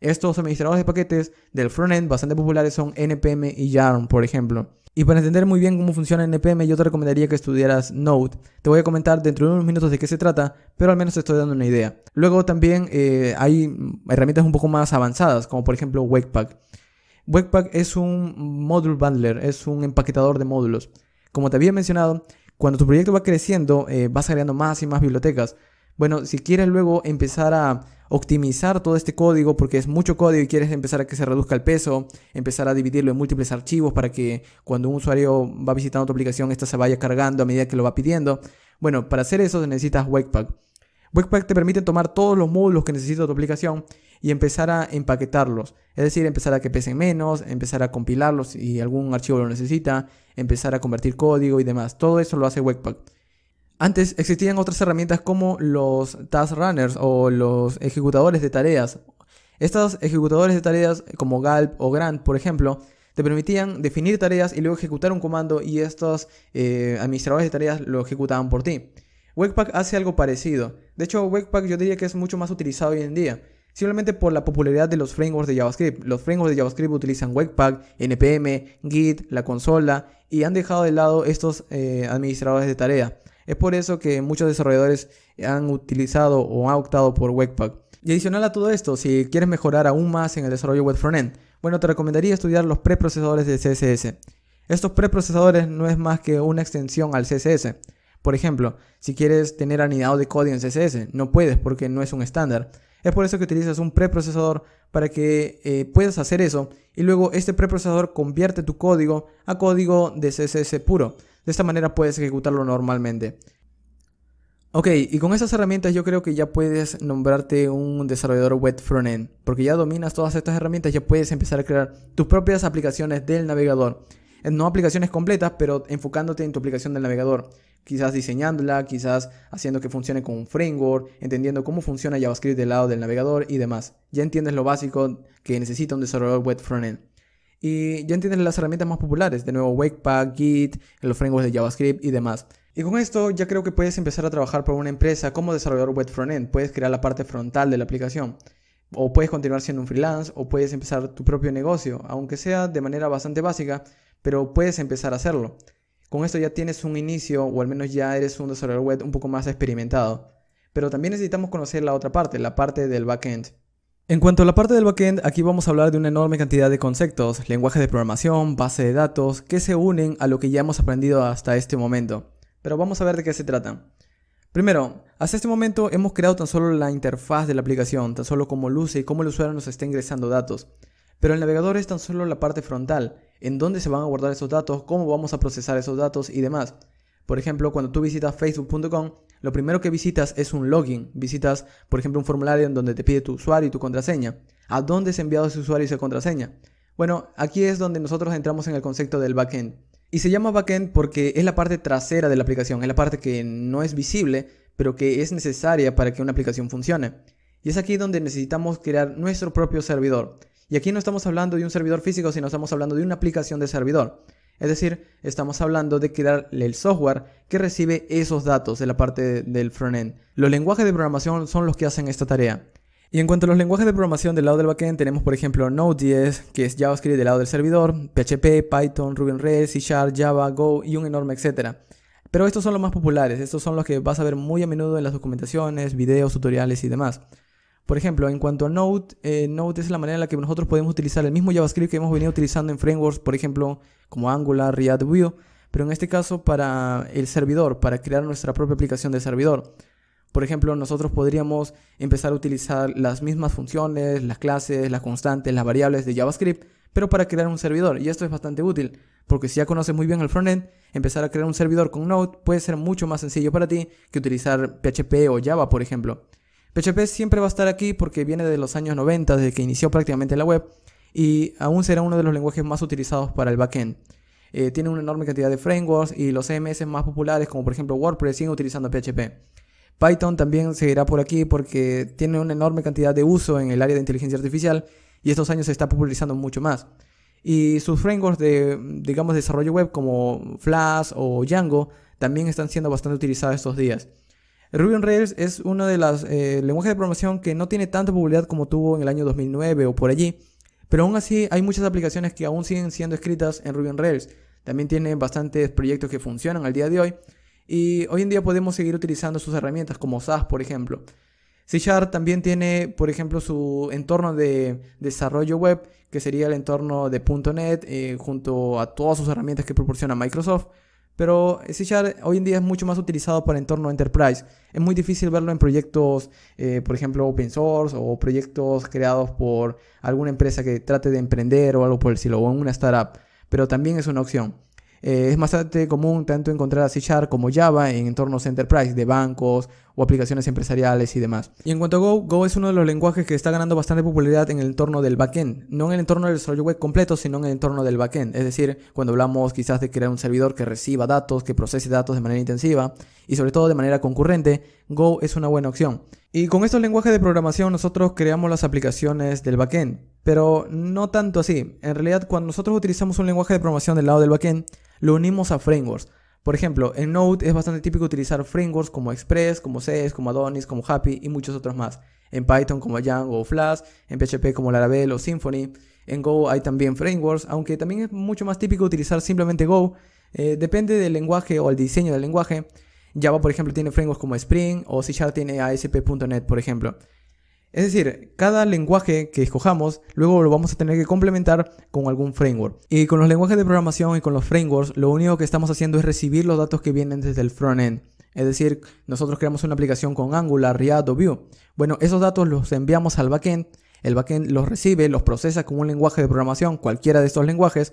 Estos administradores de paquetes del frontend bastante populares son npm y yarn, por ejemplo. Y para entender muy bien cómo funciona npm, yo te recomendaría que estudiaras Node. Te voy a comentar dentro de unos minutos de qué se trata, pero al menos te estoy dando una idea. Luego también eh, hay herramientas un poco más avanzadas, como por ejemplo Wakepack. Webpack es un module bundler, es un empaquetador de módulos. Como te había mencionado, cuando tu proyecto va creciendo, eh, vas agregando más y más bibliotecas. Bueno, si quieres luego empezar a optimizar todo este código, porque es mucho código y quieres empezar a que se reduzca el peso, empezar a dividirlo en múltiples archivos para que cuando un usuario va visitando tu aplicación, esta se vaya cargando a medida que lo va pidiendo. Bueno, para hacer eso necesitas Webpack. Webpack te permite tomar todos los módulos que necesita tu aplicación y empezar a empaquetarlos. Es decir, empezar a que pesen menos, empezar a compilarlos si algún archivo lo necesita, empezar a convertir código y demás. Todo eso lo hace Webpack. Antes existían otras herramientas como los task runners o los ejecutadores de tareas. Estos ejecutadores de tareas como Galp o Grant, por ejemplo, te permitían definir tareas y luego ejecutar un comando y estos eh, administradores de tareas lo ejecutaban por ti. Webpack hace algo parecido. De hecho, Webpack yo diría que es mucho más utilizado hoy en día. Simplemente por la popularidad de los frameworks de JavaScript. Los frameworks de JavaScript utilizan Webpack, NPM, Git, la consola y han dejado de lado estos eh, administradores de tarea. Es por eso que muchos desarrolladores han utilizado o han optado por Webpack. Y adicional a todo esto, si quieres mejorar aún más en el desarrollo web frontend, bueno, te recomendaría estudiar los preprocesadores de CSS. Estos preprocesadores no es más que una extensión al CSS. Por ejemplo, si quieres tener anidado de código en CSS, no puedes porque no es un estándar. Es por eso que utilizas un preprocesador para que eh, puedas hacer eso y luego este preprocesador convierte tu código a código de CSS puro. De esta manera puedes ejecutarlo normalmente. Ok, y con estas herramientas yo creo que ya puedes nombrarte un desarrollador web frontend, porque ya dominas todas estas herramientas, ya puedes empezar a crear tus propias aplicaciones del navegador no aplicaciones completas, pero enfocándote en tu aplicación del navegador. Quizás diseñándola, quizás haciendo que funcione con un framework, entendiendo cómo funciona JavaScript del lado del navegador y demás. Ya entiendes lo básico que necesita un desarrollador web frontend. Y ya entiendes las herramientas más populares, de nuevo Wakepack, Git, los frameworks de JavaScript y demás. Y con esto ya creo que puedes empezar a trabajar por una empresa como desarrollador web frontend. Puedes crear la parte frontal de la aplicación o puedes continuar siendo un freelance o puedes empezar tu propio negocio, aunque sea de manera bastante básica, pero puedes empezar a hacerlo. Con esto ya tienes un inicio o al menos ya eres un desarrollador web un poco más experimentado. Pero también necesitamos conocer la otra parte, la parte del backend. En cuanto a la parte del backend, aquí vamos a hablar de una enorme cantidad de conceptos, lenguaje de programación, base de datos, que se unen a lo que ya hemos aprendido hasta este momento. Pero vamos a ver de qué se trata. Primero, hasta este momento hemos creado tan solo la interfaz de la aplicación, tan solo cómo luce y cómo el usuario nos está ingresando datos. Pero el navegador es tan solo la parte frontal, en dónde se van a guardar esos datos, cómo vamos a procesar esos datos y demás. Por ejemplo, cuando tú visitas facebook.com, lo primero que visitas es un login. Visitas, por ejemplo, un formulario en donde te pide tu usuario y tu contraseña. ¿A dónde se ha enviado ese usuario y esa contraseña? Bueno, aquí es donde nosotros entramos en el concepto del backend. Y se llama backend porque es la parte trasera de la aplicación, es la parte que no es visible, pero que es necesaria para que una aplicación funcione. Y es aquí donde necesitamos crear nuestro propio servidor. Y aquí no estamos hablando de un servidor físico, sino estamos hablando de una aplicación de servidor. Es decir, estamos hablando de crearle el software que recibe esos datos de la parte del frontend. Los lenguajes de programación son los que hacen esta tarea. Y en cuanto a los lenguajes de programación del lado del backend, tenemos por ejemplo Node.js, que es JavaScript del lado del servidor, PHP, Python, Ruby on Rails, C Sharp, Java, Go y un enorme etcétera. Pero estos son los más populares, estos son los que vas a ver muy a menudo en las documentaciones, videos, tutoriales y demás. Por ejemplo, en cuanto a Node, eh, Node es la manera en la que nosotros podemos utilizar el mismo JavaScript que hemos venido utilizando en frameworks, por ejemplo, como Angular, React, Vue, pero en este caso para el servidor, para crear nuestra propia aplicación de servidor. Por ejemplo, nosotros podríamos empezar a utilizar las mismas funciones, las clases, las constantes, las variables de JavaScript, pero para crear un servidor. Y esto es bastante útil, porque si ya conoces muy bien el frontend, empezar a crear un servidor con Node puede ser mucho más sencillo para ti que utilizar PHP o Java, por ejemplo. PHP siempre va a estar aquí porque viene de los años 90, desde que inició prácticamente la web, y aún será uno de los lenguajes más utilizados para el backend. Eh, tiene una enorme cantidad de frameworks y los CMS más populares, como por ejemplo WordPress, siguen utilizando PHP. Python también seguirá por aquí porque tiene una enorme cantidad de uso en el área de inteligencia artificial y estos años se está popularizando mucho más. Y sus frameworks de, digamos, desarrollo web como Flash o Django también están siendo bastante utilizados estos días. Ruby on Rails es uno de los eh, lenguajes de programación que no tiene tanta popularidad como tuvo en el año 2009 o por allí, pero aún así hay muchas aplicaciones que aún siguen siendo escritas en Ruby on Rails. También tiene bastantes proyectos que funcionan al día de hoy y hoy en día podemos seguir utilizando sus herramientas como SAS, por ejemplo. C Sharp también tiene, por ejemplo, su entorno de desarrollo web, que sería el entorno de .NET, eh, junto a todas sus herramientas que proporciona Microsoft. Pero C hoy en día es mucho más utilizado para entorno enterprise. Es muy difícil verlo en proyectos, eh, por ejemplo, open source o proyectos creados por alguna empresa que trate de emprender o algo por el estilo, o en una startup. Pero también es una opción. Eh, es bastante común tanto encontrar C Sharp como Java en entornos enterprise de bancos o aplicaciones empresariales y demás. Y en cuanto a Go, Go es uno de los lenguajes que está ganando bastante popularidad en el entorno del backend. No en el entorno del desarrollo web completo, sino en el entorno del backend. Es decir, cuando hablamos quizás de crear un servidor que reciba datos, que procese datos de manera intensiva y sobre todo de manera concurrente, Go es una buena opción. Y con estos lenguajes de programación nosotros creamos las aplicaciones del backend, pero no tanto así. En realidad, cuando nosotros utilizamos un lenguaje de programación del lado del backend, lo unimos a frameworks. Por ejemplo, en Node es bastante típico utilizar frameworks como Express, como CES, como Adonis, como Happy y muchos otros más. En Python como Django o Flash, en PHP como Laravel o Symfony. En Go hay también frameworks, aunque también es mucho más típico utilizar simplemente Go. Eh, depende del lenguaje o el diseño del lenguaje. Java, por ejemplo, tiene frameworks como Spring o C tiene ASP.NET, por ejemplo. Es decir, cada lenguaje que escojamos luego lo vamos a tener que complementar con algún framework. Y con los lenguajes de programación y con los frameworks, lo único que estamos haciendo es recibir los datos que vienen desde el front end. Es decir, nosotros creamos una aplicación con Angular, React o Vue. Bueno, esos datos los enviamos al backend, el backend los recibe, los procesa con un lenguaje de programación, cualquiera de estos lenguajes,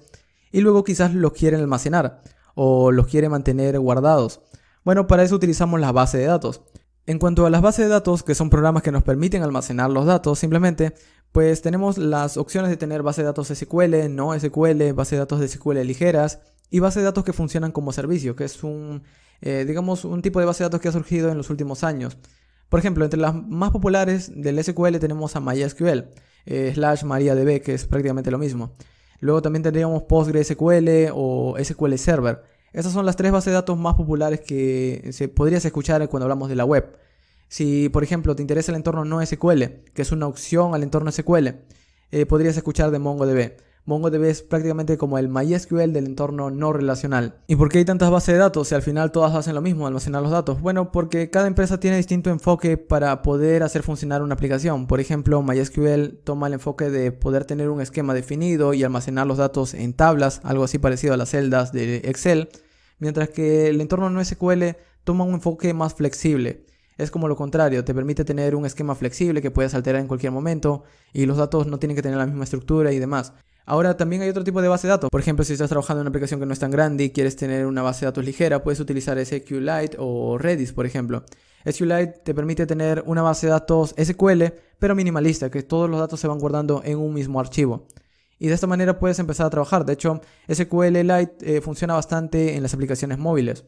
y luego quizás los quieren almacenar o los quiere mantener guardados. Bueno, para eso utilizamos las bases de datos. En cuanto a las bases de datos, que son programas que nos permiten almacenar los datos simplemente, pues tenemos las opciones de tener bases de datos SQL, no SQL, bases de datos de SQL ligeras y bases de datos que funcionan como servicio, que es un, eh, digamos, un tipo de base de datos que ha surgido en los últimos años. Por ejemplo, entre las más populares del SQL tenemos a MySQL, eh, slash MariaDB, que es prácticamente lo mismo. Luego también tendríamos PostgreSQL o SQL Server. Esas son las tres bases de datos más populares que se, podrías escuchar cuando hablamos de la web. Si, por ejemplo, te interesa el entorno no SQL, que es una opción al entorno SQL, eh, podrías escuchar de MongoDB. MongoDB es prácticamente como el MySQL del entorno no relacional. ¿Y por qué hay tantas bases de datos si al final todas hacen lo mismo, almacenar los datos? Bueno, porque cada empresa tiene distinto enfoque para poder hacer funcionar una aplicación. Por ejemplo, MySQL toma el enfoque de poder tener un esquema definido y almacenar los datos en tablas, algo así parecido a las celdas de Excel mientras que el entorno no SQL toma un enfoque más flexible. Es como lo contrario, te permite tener un esquema flexible que puedes alterar en cualquier momento y los datos no tienen que tener la misma estructura y demás. Ahora también hay otro tipo de base de datos. Por ejemplo, si estás trabajando en una aplicación que no es tan grande y quieres tener una base de datos ligera, puedes utilizar SQLite o Redis, por ejemplo. SQLite te permite tener una base de datos SQL, pero minimalista, que todos los datos se van guardando en un mismo archivo. Y de esta manera puedes empezar a trabajar. De hecho, SQL Lite eh, funciona bastante en las aplicaciones móviles.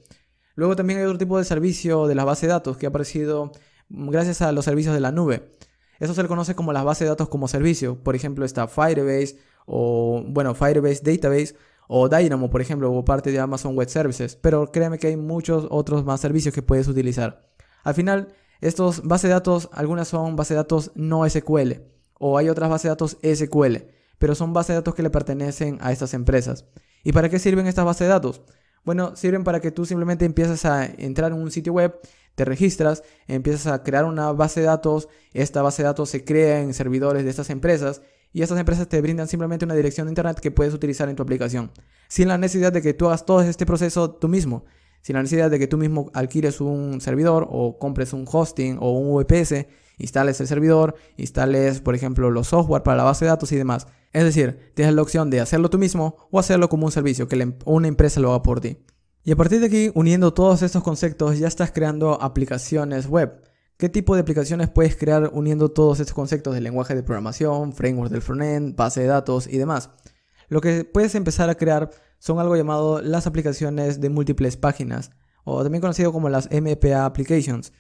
Luego también hay otro tipo de servicio de las bases de datos que ha aparecido mm, gracias a los servicios de la nube. Eso se le conoce como las bases de datos como servicio. Por ejemplo, está Firebase o, bueno, Firebase Database o Dynamo, por ejemplo, o parte de Amazon Web Services. Pero créeme que hay muchos otros más servicios que puedes utilizar. Al final, estas bases de datos, algunas son bases de datos no SQL o hay otras bases de datos SQL pero son bases de datos que le pertenecen a estas empresas. ¿Y para qué sirven estas bases de datos? Bueno, sirven para que tú simplemente empiezas a entrar en un sitio web, te registras, empiezas a crear una base de datos, esta base de datos se crea en servidores de estas empresas y estas empresas te brindan simplemente una dirección de internet que puedes utilizar en tu aplicación, sin la necesidad de que tú hagas todo este proceso tú mismo, sin la necesidad de que tú mismo alquiles un servidor o compres un hosting o un VPS, instales el servidor, instales, por ejemplo, los software para la base de datos y demás. Es decir, tienes la opción de hacerlo tú mismo o hacerlo como un servicio que em-, una empresa lo haga por ti. Y a partir de aquí, uniendo todos estos conceptos, ya estás creando aplicaciones web. ¿Qué tipo de aplicaciones puedes crear uniendo todos estos conceptos de lenguaje de programación, framework del frontend, base de datos y demás? Lo que puedes empezar a crear son algo llamado las aplicaciones de múltiples páginas, o también conocido como las MPA Applications.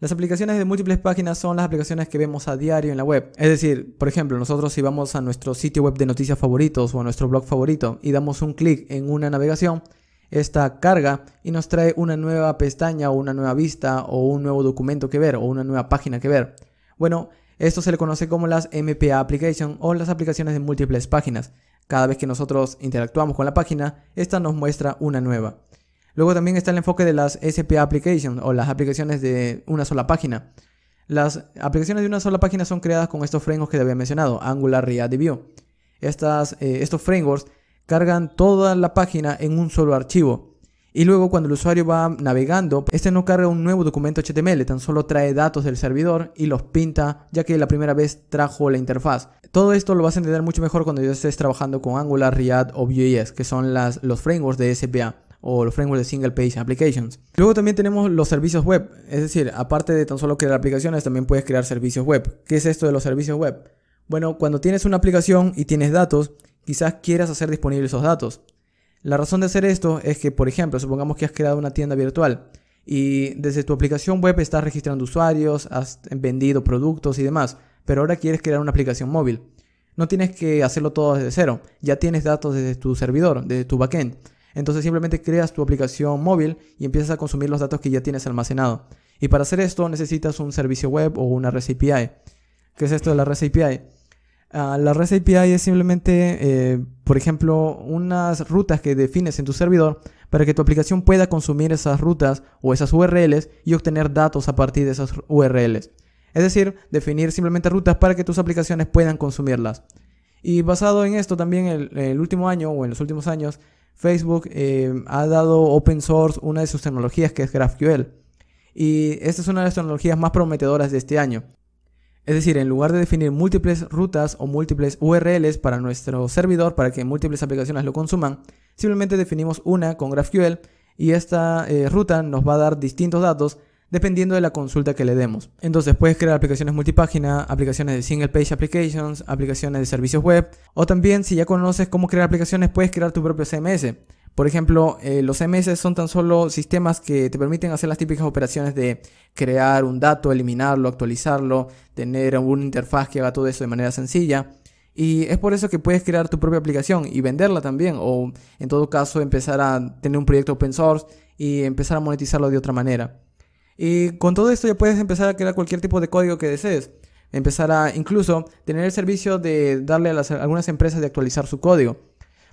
Las aplicaciones de múltiples páginas son las aplicaciones que vemos a diario en la web. Es decir, por ejemplo, nosotros si vamos a nuestro sitio web de noticias favoritos o a nuestro blog favorito y damos un clic en una navegación, esta carga y nos trae una nueva pestaña o una nueva vista o un nuevo documento que ver o una nueva página que ver. Bueno, esto se le conoce como las MPA Application o las aplicaciones de múltiples páginas. Cada vez que nosotros interactuamos con la página, esta nos muestra una nueva. Luego también está el enfoque de las SPA Applications o las aplicaciones de una sola página. Las aplicaciones de una sola página son creadas con estos frameworks que te había mencionado, Angular, React y Vue. Estas, eh, estos frameworks cargan toda la página en un solo archivo. Y luego cuando el usuario va navegando, este no carga un nuevo documento HTML, tan solo trae datos del servidor y los pinta, ya que la primera vez trajo la interfaz. Todo esto lo vas a entender mucho mejor cuando ya estés trabajando con Angular, React o Vue.js, que son las, los frameworks de SPA o los frameworks de Single Page Applications. Luego también tenemos los servicios web, es decir, aparte de tan solo crear aplicaciones, también puedes crear servicios web. ¿Qué es esto de los servicios web? Bueno, cuando tienes una aplicación y tienes datos, quizás quieras hacer disponibles esos datos. La razón de hacer esto es que, por ejemplo, supongamos que has creado una tienda virtual y desde tu aplicación web estás registrando usuarios, has vendido productos y demás, pero ahora quieres crear una aplicación móvil. No tienes que hacerlo todo desde cero, ya tienes datos desde tu servidor, desde tu backend. Entonces simplemente creas tu aplicación móvil y empiezas a consumir los datos que ya tienes almacenado. Y para hacer esto necesitas un servicio web o una REST API. ¿Qué es esto de la REST API? Ah, la REST API es simplemente, eh, por ejemplo, unas rutas que defines en tu servidor para que tu aplicación pueda consumir esas rutas o esas URLs y obtener datos a partir de esas URLs. Es decir, definir simplemente rutas para que tus aplicaciones puedan consumirlas. Y basado en esto también el último año o en los últimos años Facebook em, ha dado open source una de sus tecnologías que es GraphQL. Y esta es una de las tecnologías más prometedoras de este año. Es decir, en lugar de definir múltiples rutas o múltiples URLs para nuestro servidor para que múltiples aplicaciones lo consuman, simplemente definimos una con GraphQL y esta eh, ruta nos va a dar distintos datos dependiendo de la consulta que le demos. Entonces puedes crear aplicaciones multipágina, aplicaciones de single page applications, aplicaciones de servicios web o también si ya conoces cómo crear aplicaciones puedes crear tu propio CMS. Por ejemplo, eh, los CMS son tan solo sistemas que te permiten hacer las típicas operaciones de crear un dato, eliminarlo, actualizarlo, tener una interfaz que haga todo eso de manera sencilla. Y es por eso que puedes crear tu propia aplicación y venderla también, o en todo caso empezar a tener un proyecto open source y empezar a monetizarlo de otra manera. Y con todo esto ya puedes empezar a crear cualquier tipo de código que desees. Empezar a incluso tener el servicio de darle a, algunas empresas de actualizar su código.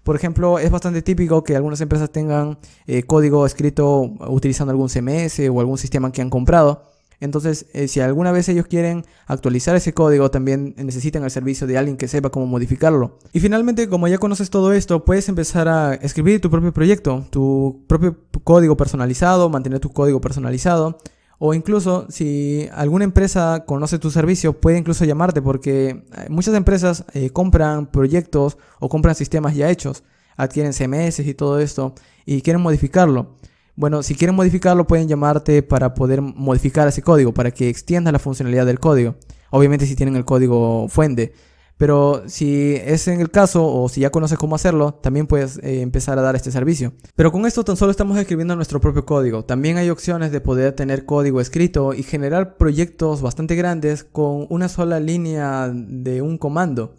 Por ejemplo, es bastante típico que algunas empresas tengan eh, código escrito utilizando algún CMS o algún sistema que han comprado. Entonces, eh, si alguna vez ellos quieren actualizar ese código, también necesitan el servicio de alguien que sepa cómo modificarlo. Y finalmente, como ya conoces todo esto, puedes empezar a escribir tu propio proyecto, tu propio código personalizado, mantener tu código personalizado o incluso si alguna empresa conoce tu servicio, puede incluso llamarte porque eh, muchas empresas eh, compran proyectos o compran sistemas ya hechos, adquieren CMS y todo esto y quieren modificarlo. Bueno, si quieren modificarlo pueden llamarte para poder modificar ese código, para que extienda la funcionalidad del código. Obviamente si tienen el código fuente. Pero si es en el caso o si ya conoces cómo hacerlo, también puedes eh, empezar a dar este servicio. Pero con esto tan solo estamos escribiendo nuestro propio código. También hay opciones de poder tener código escrito y generar proyectos bastante grandes con una sola línea de un comando.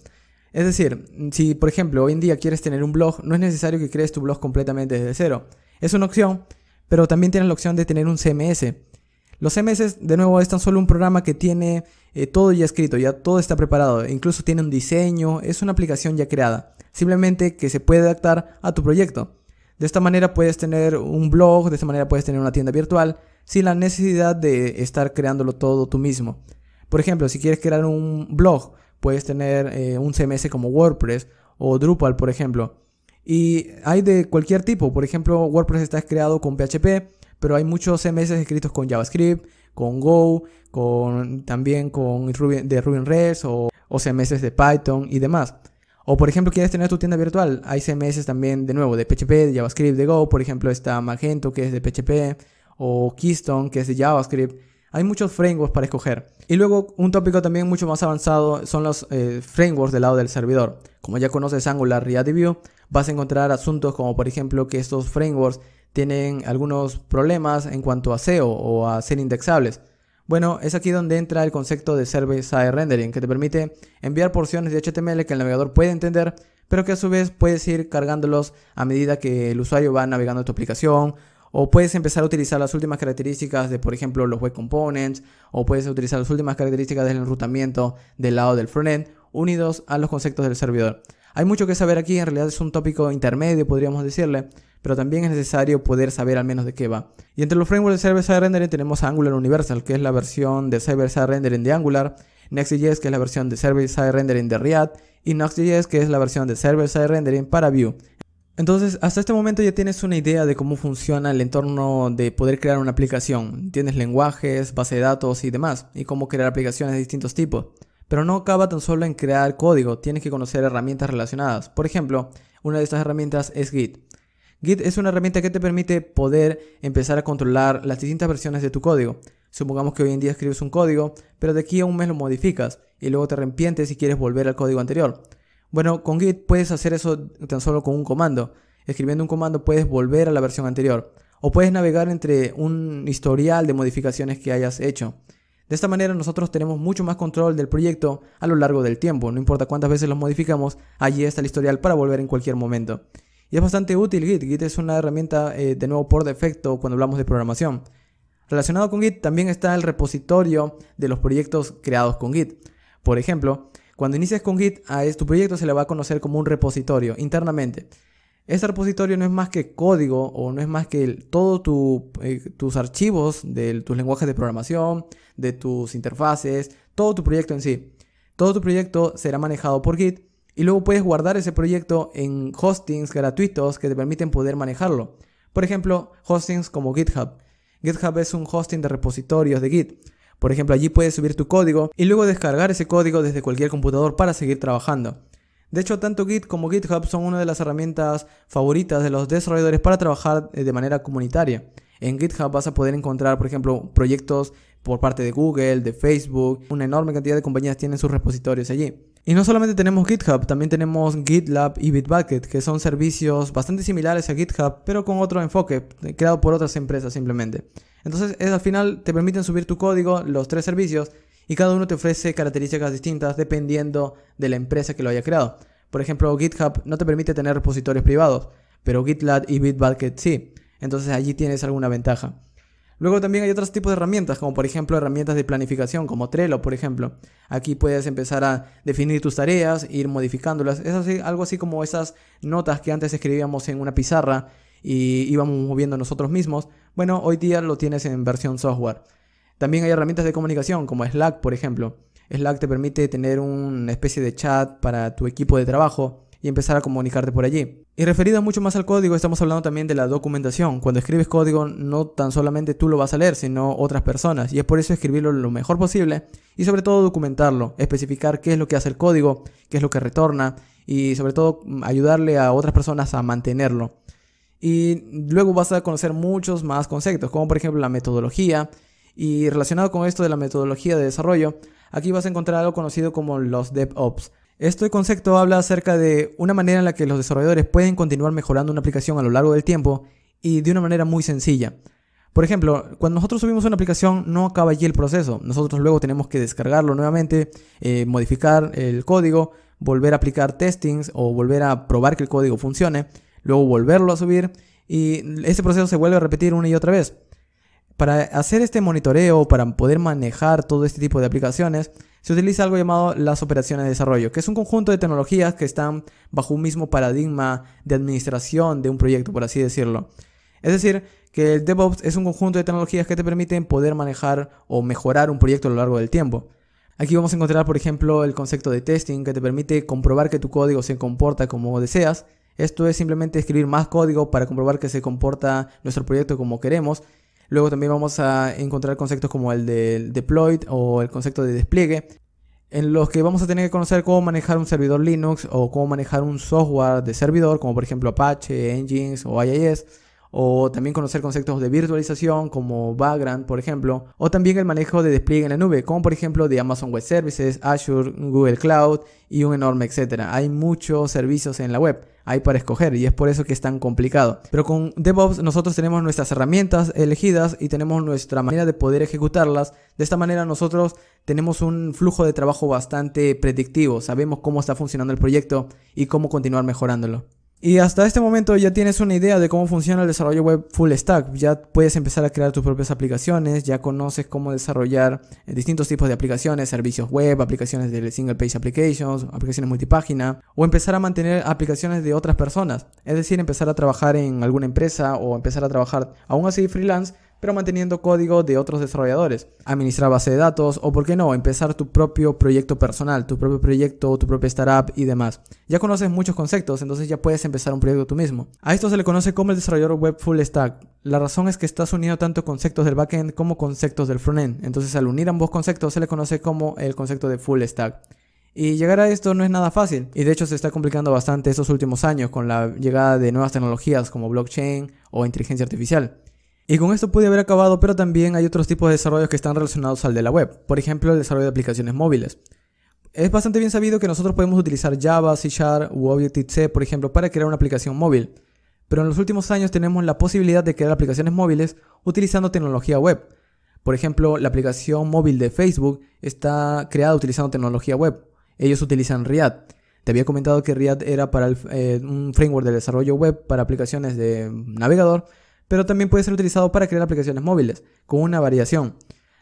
Es decir, si por ejemplo hoy en día quieres tener un blog, no es necesario que crees tu blog completamente desde cero. Es una opción, pero también tienes la opción de tener un CMS. Los CMS, de nuevo, es tan solo un programa que tiene eh, todo ya escrito, ya todo está preparado, e incluso tiene un diseño, es una aplicación ya creada, simplemente que se puede adaptar a tu proyecto. De esta manera puedes tener un blog, de esta manera puedes tener una tienda virtual, sin la necesidad de estar creándolo todo tú mismo. Por ejemplo, si quieres crear un blog, puedes tener eh, un CMS como WordPress o Drupal, por ejemplo. Y hay de cualquier tipo, por ejemplo, WordPress está creado con PHP, pero hay muchos CMS escritos con JavaScript, con Go, con, también con Ruby, de Ruby o, CMS de Python y demás. O por ejemplo, quieres tener tu tienda virtual, hay CMS también de nuevo de PHP, de JavaScript, de Go, por ejemplo está Magento que es de PHP o Keystone que es de JavaScript. Hay muchos frameworks para escoger. Y luego un tópico también mucho más avanzado son los eh, frameworks del lado del servidor. Como ya conoces Angular, React y vas a encontrar asuntos como por ejemplo que estos frameworks tienen algunos problemas en cuanto a SEO o a ser indexables. Bueno, es aquí donde entra el concepto de Server-Side Rendering, que te permite enviar porciones de HTML que el navegador puede entender, pero que a su vez puedes ir cargándolos a medida que el usuario va navegando tu aplicación, o puedes empezar a utilizar las últimas características de, por ejemplo, los web components, o puedes utilizar las últimas características del enrutamiento del lado del frontend, unidos a los conceptos del servidor. Hay mucho que saber aquí, en realidad es un tópico intermedio, podríamos decirle, pero también es necesario poder saber al menos de qué va. Y entre los frameworks de Server-Side Rendering tenemos Angular Universal, que es la versión de Server-Side Rendering de Angular, Next.js, que es la versión de Server-Side Rendering de React, y Next.js, que es la versión de Server-Side Rendering para Vue. Entonces, hasta este momento ya tienes una idea de cómo funciona el entorno de poder crear una aplicación. Tienes lenguajes, base de datos y demás, y cómo crear aplicaciones de distintos tipos. Pero no acaba tan solo en crear código, tienes que conocer herramientas relacionadas. Por ejemplo, una de estas herramientas es Git. Git es una herramienta que te permite poder empezar a controlar las distintas versiones de tu código. Supongamos que hoy en día escribes un código, pero de aquí a un mes lo modificas y luego te arrepientes y quieres volver al código anterior. Bueno, con Git puedes hacer eso tan solo con un comando. Escribiendo un comando puedes volver a la versión anterior o puedes navegar entre un historial de modificaciones que hayas hecho. De esta manera nosotros tenemos mucho más control del proyecto a lo largo del tiempo, no importa cuántas veces los modificamos, allí está el historial para volver en cualquier momento. Y es bastante útil Git. Git es una herramienta, eh, de nuevo, por defecto cuando hablamos de programación. Relacionado con Git también está el repositorio de los proyectos creados con Git. Por ejemplo, cuando inicias con Git, a tu proyecto se le va a conocer como un repositorio internamente. Este repositorio no es más que código o no es más que todos eh, tus archivos de tus lenguajes de programación, de tus interfaces, todo tu proyecto en sí. Todo tu proyecto será manejado por Git y luego puedes guardar ese proyecto en hostings gratuitos que te permiten poder manejarlo. Por ejemplo, hostings como GitHub. GitHub es un hosting de repositorios de Git. Por ejemplo, allí puedes subir tu código y luego descargar ese código desde cualquier computador para seguir trabajando. De hecho, tanto Git como GitHub son una de las herramientas favoritas de los desarrolladores para trabajar eh, de manera comunitaria. En GitHub vas a poder encontrar, por ejemplo, proyectos por parte de Google, de Facebook, una enorme cantidad de compañías tienen sus repositorios allí. Y no solamente tenemos GitHub, también tenemos GitLab y Bitbucket, que son servicios bastante similares a GitHub, pero con otro enfoque, eh, creado por otras empresas simplemente. Entonces, es, al final te permiten subir tu código, los tres servicios, y cada uno te ofrece características distintas dependiendo de la empresa que lo haya creado. Por ejemplo, GitHub no te permite tener repositorios privados, pero GitLab y Bitbucket sí. Entonces allí tienes alguna ventaja. Luego también hay otros tipos de herramientas, como por ejemplo herramientas de planificación, como Trello, por ejemplo. Aquí puedes empezar a definir tus tareas, ir modificándolas. Es algo así como esas notas que antes escribíamos en una pizarra y íbamos moviendo nosotros mismos. Bueno, hoy día lo tienes en versión software. También hay herramientas de comunicación, como Slack, por ejemplo. Slack te permite tener una especie de chat para tu equipo de trabajo y empezar a comunicarte por allí. Y referido mucho más al código, estamos hablando también de la documentación. Cuando escribes código, no tan solamente tú lo vas a leer, sino otras personas. Y es por eso escribirlo lo mejor posible y sobre todo documentarlo, especificar qué es lo que hace el código, qué es lo que retorna y sobre todo ayudarle a otras personas a mantenerlo. Y luego vas a conocer muchos más conceptos, como por ejemplo la metodología. Y relacionado con esto de la metodología de desarrollo, aquí vas a encontrar algo conocido como los DevOps. Este concepto habla acerca de una manera en la que los desarrolladores pueden continuar mejorando una aplicación a lo largo del tiempo y de una manera muy sencilla. Por ejemplo, cuando nosotros subimos una aplicación no acaba allí el proceso. Nosotros luego tenemos que descargarlo nuevamente, eh, modificar el código, volver a aplicar testings o volver a probar que el código funcione, luego volverlo a subir y ese proceso se vuelve a repetir una y otra vez. Para hacer este monitoreo, para poder manejar todo este tipo de aplicaciones, se utiliza algo llamado las operaciones de desarrollo, que es un conjunto de tecnologías que están bajo un mismo paradigma de administración de un proyecto, por así decirlo. Es decir, que el DevOps es un conjunto de tecnologías que te permiten poder manejar o mejorar un proyecto a lo largo del tiempo. Aquí vamos a encontrar, por ejemplo, el concepto de testing que te permite comprobar que tu código se comporta como deseas. Esto es simplemente escribir más código para comprobar que se comporta nuestro proyecto como queremos. Luego también vamos a encontrar conceptos como el del deploy o el concepto de despliegue, en los que vamos a tener que conocer cómo manejar un servidor Linux o cómo manejar un software de servidor, como por ejemplo Apache, Engines o IIS, o también conocer conceptos de virtualización como Vagrant, por ejemplo, o también el manejo de despliegue en la nube, como por ejemplo de Amazon Web Services, Azure, Google Cloud y un enorme etcétera. Hay muchos servicios en la web hay para escoger y es por eso que es tan complicado. Pero con DevOps nosotros tenemos nuestras herramientas elegidas y tenemos nuestra manera de poder ejecutarlas. De esta manera nosotros tenemos un flujo de trabajo bastante predictivo, sabemos cómo está funcionando el proyecto y cómo continuar mejorándolo. Y hasta este momento ya tienes una idea de cómo funciona el desarrollo web full stack. Ya puedes empezar a crear tus propias aplicaciones, ya conoces cómo desarrollar eh, distintos tipos de aplicaciones, servicios web, aplicaciones de single page applications, aplicaciones multipágina, o empezar a mantener aplicaciones de otras personas. Es decir, empezar a trabajar en alguna empresa o empezar a trabajar aún así freelance pero manteniendo código de otros desarrolladores. Administrar base de datos o, por qué no, empezar tu propio proyecto personal, tu propio proyecto, tu propia startup y demás. Ya conoces muchos conceptos, entonces ya puedes empezar un proyecto tú mismo. A esto se le conoce como el desarrollador web full stack. La razón es que estás uniendo tanto conceptos del backend como conceptos del frontend. Entonces al unir ambos conceptos se le conoce como el concepto de full stack. Y llegar a esto no es nada fácil, y de hecho se está complicando bastante estos últimos años con la llegada de nuevas tecnologías como blockchain o inteligencia artificial. Y con esto pude haber acabado, pero también hay otros tipos de desarrollos que están relacionados al de la web, por ejemplo el desarrollo de aplicaciones móviles. Es bastante bien sabido que nosotros podemos utilizar Java, C Sharp u Objective-C, por ejemplo, para crear una aplicación móvil, pero en los últimos años tenemos la posibilidad de crear aplicaciones móviles utilizando tecnología web. Por ejemplo, la aplicación móvil de Facebook está creada utilizando tecnología web. Ellos utilizan React. Te había comentado que React era para eh, un framework de desarrollo web para aplicaciones de navegador, pero también puede ser utilizado para crear aplicaciones móviles, con una variación.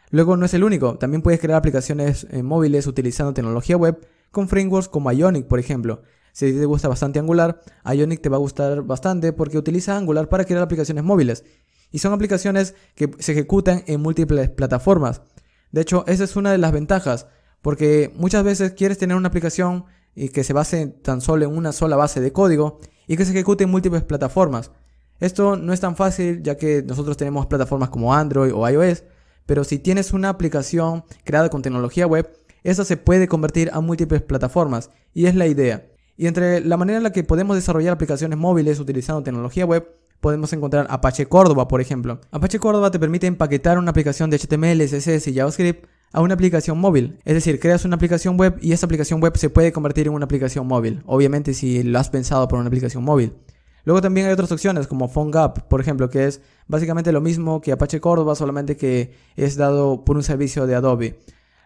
Luego no es el único, también puedes crear aplicaciones eh, móviles utilizando tecnología web con frameworks como Ionic, por ejemplo. Si te gusta bastante Angular, Ionic te va a gustar bastante porque utiliza Angular para crear aplicaciones móviles. Y son aplicaciones que se ejecutan en múltiples plataformas. De hecho, esa es una de las ventajas, porque muchas veces quieres tener una aplicación y que se base tan solo en una sola base de código y que se ejecute en múltiples plataformas. Esto no es tan fácil ya que nosotros tenemos plataformas como Android o iOS, pero si tienes una aplicación creada con tecnología web, Esa se puede convertir a múltiples plataformas y es la idea. Y entre la manera en la que podemos desarrollar aplicaciones móviles utilizando tecnología web, podemos encontrar Apache Córdoba, por ejemplo. Apache Córdoba te permite empaquetar una aplicación de HTML, CSS y JavaScript a una aplicación móvil. Es decir, creas una aplicación web y esa aplicación web se puede convertir en una aplicación móvil. Obviamente si lo has pensado por una aplicación móvil. Luego también hay otras opciones como PhoneGap, por ejemplo, que es básicamente lo mismo que Apache Cordova solamente que es dado por un servicio de Adobe.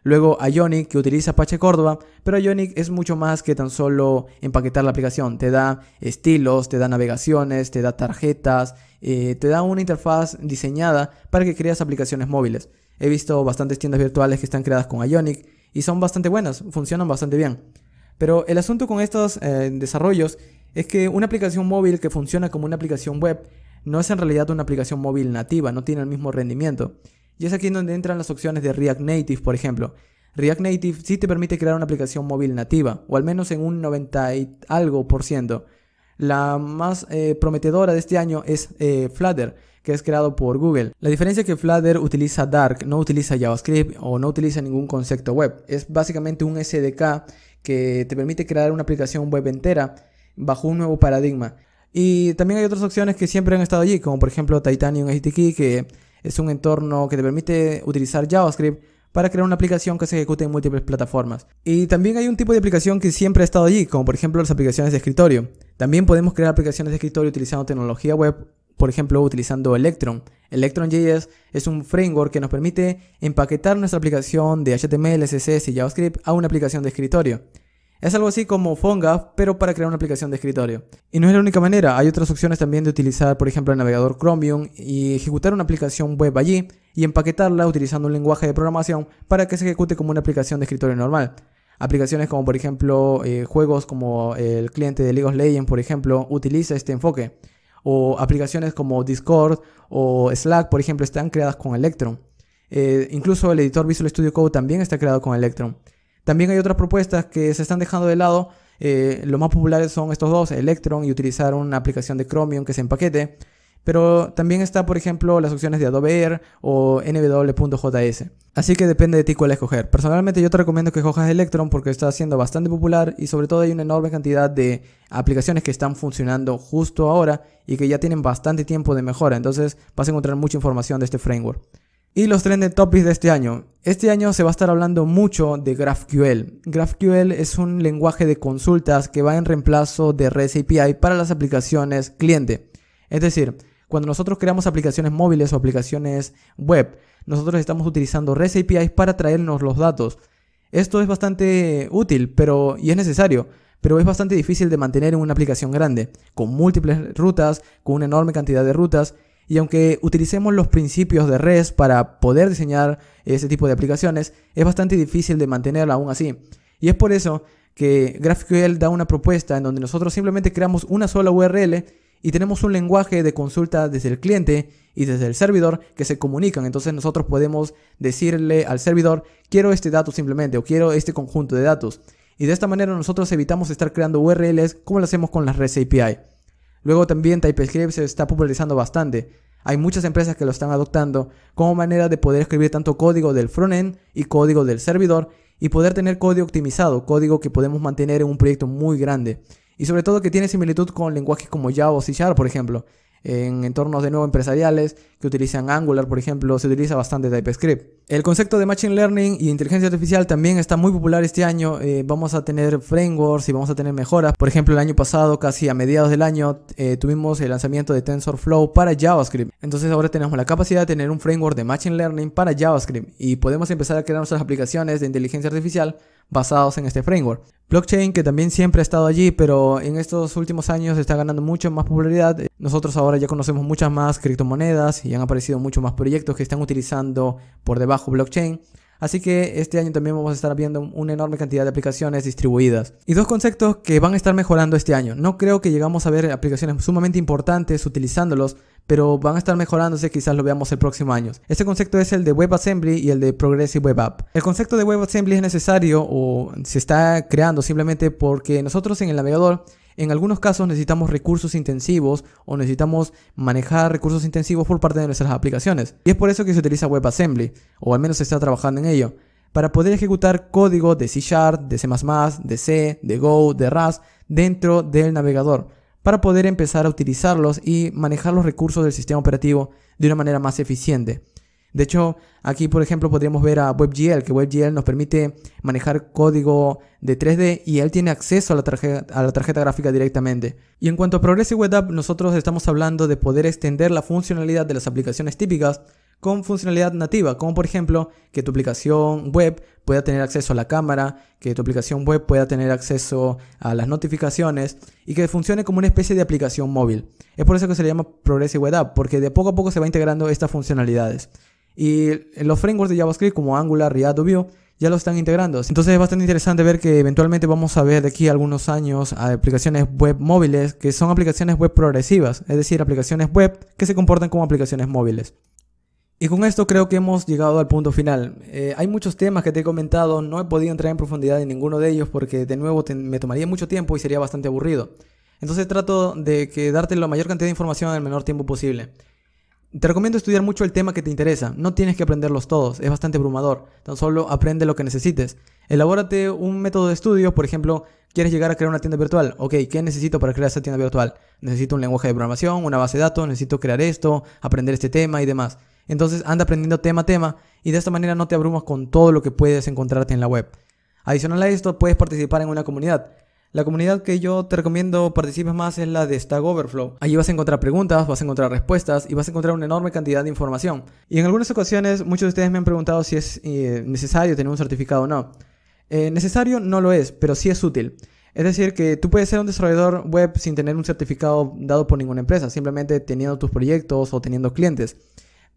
Luego Ionic, que utiliza Apache Cordova pero Ionic es mucho más que tan solo empaquetar la aplicación. Te da estilos, te da navegaciones, te da tarjetas, eh, te da una interfaz diseñada para que creas aplicaciones móviles. He visto bastantes tiendas virtuales que están creadas con Ionic y son bastante buenas, funcionan bastante bien. Pero el asunto con estos eh, desarrollos es que una aplicación móvil que funciona como una aplicación web no es en realidad una aplicación móvil nativa, no tiene el mismo rendimiento. Y es aquí donde entran las opciones de React Native, por ejemplo. React Native sí te permite crear una aplicación móvil nativa, o al menos en un 90 y algo por ciento. La más eh, prometedora de este año es eh, Flutter, que es creado por Google. La diferencia es que Flutter utiliza Dark, no utiliza JavaScript o no utiliza ningún concepto web. Es básicamente un SDK que te permite crear una aplicación web entera bajo un nuevo paradigma. Y también hay otras opciones que siempre han estado allí, como por ejemplo Titanium HTTP, que es un entorno que te permite utilizar JavaScript para crear una aplicación que se ejecute en múltiples plataformas. Y también hay un tipo de aplicación que siempre ha estado allí, como por ejemplo las aplicaciones de escritorio. También podemos crear aplicaciones de escritorio utilizando tecnología web, por ejemplo utilizando Electron. Electron.js es un framework que nos permite empaquetar nuestra aplicación de HTML, CSS y JavaScript a una aplicación de escritorio. Es algo así como PhoneGap, pero para crear una aplicación de escritorio. Y no es la única manera, hay otras opciones también de utilizar, por ejemplo, el navegador Chromium y ejecutar una aplicación web allí y empaquetarla utilizando un lenguaje de programación para que se ejecute como una aplicación de escritorio normal. Aplicaciones como, por ejemplo, eh, juegos como el cliente de League of Legends, por ejemplo, utiliza este enfoque. O aplicaciones como Discord o Slack, por ejemplo, están creadas con Electron. Eh, incluso el editor Visual Studio Code también está creado con Electron. También hay otras propuestas que se están dejando de lado. Eh, los más populares son estos dos, Electron y utilizar una aplicación de Chromium que se empaquete. Pero también está, por ejemplo, las opciones de Adobe Air o nw.js. Así que depende de ti cuál escoger. Personalmente yo te recomiendo que cojas Electron porque está siendo bastante popular y sobre todo hay una enorme cantidad de aplicaciones que están funcionando justo ahora y que ya tienen bastante tiempo de mejora. Entonces vas a encontrar mucha información de este framework. Y los trending topics de este año. Este año se va a estar hablando mucho de GraphQL. GraphQL es un lenguaje de consultas que va en reemplazo de REST API para las aplicaciones cliente. Es decir, cuando nosotros creamos aplicaciones móviles o aplicaciones web, nosotros estamos utilizando REST API para traernos los datos. Esto es bastante útil pero, y es necesario, pero es bastante difícil de mantener en una aplicación grande, con múltiples rutas, con una enorme cantidad de rutas y aunque utilicemos los principios de REST para poder diseñar ese tipo de aplicaciones, es bastante difícil de mantenerla aún así. Y es por eso que GraphQL da una propuesta en donde nosotros simplemente creamos una sola URL y tenemos un lenguaje de consulta desde el cliente y desde el servidor que se comunican. Entonces nosotros podemos decirle al servidor, quiero este dato simplemente o quiero este conjunto de datos. Y de esta manera nosotros evitamos estar creando URLs como lo hacemos con las REST API. Luego también TypeScript se está popularizando bastante. Hay muchas empresas que lo están adoptando como manera de poder escribir tanto código del frontend y código del servidor y poder tener código optimizado, código que podemos mantener en un proyecto muy grande. Y sobre todo que tiene similitud con lenguajes como Java o C por ejemplo, en entornos de nuevo empresariales que utilizan Angular, por ejemplo, se utiliza bastante TypeScript. El concepto de Machine Learning y inteligencia artificial también está muy popular este año. Eh, vamos a tener frameworks y vamos a tener mejoras. Por ejemplo, el año pasado, casi a mediados del año, eh, tuvimos el lanzamiento de TensorFlow para JavaScript. Entonces ahora tenemos la capacidad de tener un framework de Machine Learning para JavaScript y podemos empezar a crear nuestras aplicaciones de inteligencia artificial basados en este framework. Blockchain que también siempre ha estado allí, pero en estos últimos años está ganando mucho más popularidad. Nosotros ahora ya conocemos muchas más criptomonedas y han aparecido muchos más proyectos que están utilizando por debajo blockchain. Así que este año también vamos a estar viendo una enorme cantidad de aplicaciones distribuidas. Y dos conceptos que van a estar mejorando este año. No creo que llegamos a ver aplicaciones sumamente importantes utilizándolos, pero van a estar mejorándose, quizás lo veamos el próximo año. Este concepto es el de WebAssembly y el de Progressive Web App. El concepto de WebAssembly es necesario o se está creando simplemente porque nosotros en el navegador en algunos casos necesitamos recursos intensivos o necesitamos manejar recursos intensivos por parte de nuestras aplicaciones. Y es por eso que se utiliza WebAssembly, o al menos se está trabajando en ello, para poder ejecutar código de C de C++, de C, de Go, de RAS dentro del navegador, para poder empezar a utilizarlos y manejar los recursos del sistema operativo de una manera más eficiente. De hecho, aquí por ejemplo podríamos ver a WebGL, que WebGL nos permite manejar código de 3D y él tiene acceso a la, tarjeta, gráfica directamente. Y en cuanto a Progressive Web App, nosotros estamos hablando de poder extender la funcionalidad de las aplicaciones típicas con funcionalidad nativa, como por ejemplo que tu aplicación web pueda tener acceso a la cámara, que tu aplicación web pueda tener acceso a las notificaciones y que funcione como una especie de aplicación móvil. Es por eso que se le llama Progressive Web App, porque de poco a poco se va integrando estas funcionalidades. Y los frameworks de JavaScript como Angular, React o Vue ya lo están integrando. Entonces es bastante interesante ver que eventualmente vamos a ver de aquí algunos años a aplicaciones web móviles que son aplicaciones web progresivas, es decir, aplicaciones web que se comportan como aplicaciones móviles. Y con esto creo que hemos llegado al punto final. Eh, hay muchos temas que te he comentado, no he podido entrar en profundidad en ninguno de ellos porque de nuevo me tomaría mucho tiempo y sería bastante aburrido. Entonces trato de que darte la mayor cantidad de información en el menor tiempo posible. Te recomiendo estudiar mucho el tema que te interesa, no tienes que aprenderlos todos, es bastante abrumador, tan solo aprende lo que necesites. Elabórate un método de estudio, por ejemplo, quieres llegar a crear una tienda virtual, ok, ¿qué necesito para crear esa tienda virtual? Necesito un lenguaje de programación, una base de datos, necesito crear esto, aprender este tema y demás. Entonces anda aprendiendo tema a tema y de esta manera no te abrumas con todo lo que puedes encontrarte en la web. Adicional a esto, puedes participar en una comunidad. La comunidad que yo te recomiendo participes más es la de Stack Overflow. Allí vas a encontrar preguntas, vas a encontrar respuestas y vas a encontrar una enorme cantidad de información. Y en algunas ocasiones muchos de ustedes me han preguntado si es eh, necesario tener un certificado o no. Eh, necesario no lo es, pero sí es útil. Es decir, que tú puedes ser un desarrollador web sin tener un certificado dado por ninguna empresa, simplemente teniendo tus proyectos o teniendo clientes.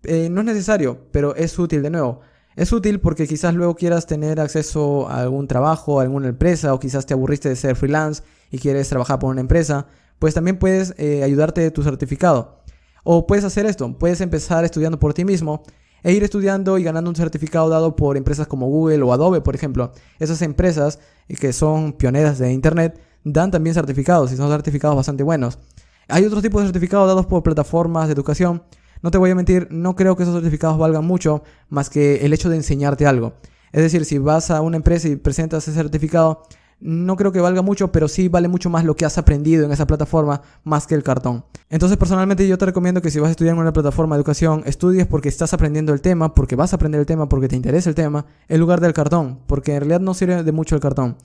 Eh, no es necesario, pero es útil de nuevo. Es útil porque quizás luego quieras tener acceso a algún trabajo, a alguna empresa, o quizás te aburriste de ser freelance y quieres trabajar por una empresa, pues también puedes eh, ayudarte de tu certificado. O puedes hacer esto, puedes empezar estudiando por ti mismo e ir estudiando y ganando un certificado dado por empresas como Google o Adobe, por ejemplo. Esas empresas eh, que son pioneras de Internet dan también certificados y son certificados bastante buenos. Hay otros tipos de certificados dados por plataformas de educación no te voy a mentir, no creo que esos certificados valgan mucho más que el hecho de enseñarte algo. Es decir, si vas a una empresa y presentas ese certificado, no creo que valga mucho, pero sí vale mucho más lo que has aprendido en esa plataforma más que el cartón. Entonces personalmente yo te recomiendo que si vas a estudiar en una plataforma de educación, estudies porque estás aprendiendo el tema, porque vas a aprender el tema, porque te interesa el tema, en lugar del cartón, porque en realidad no sirve de mucho el cartón.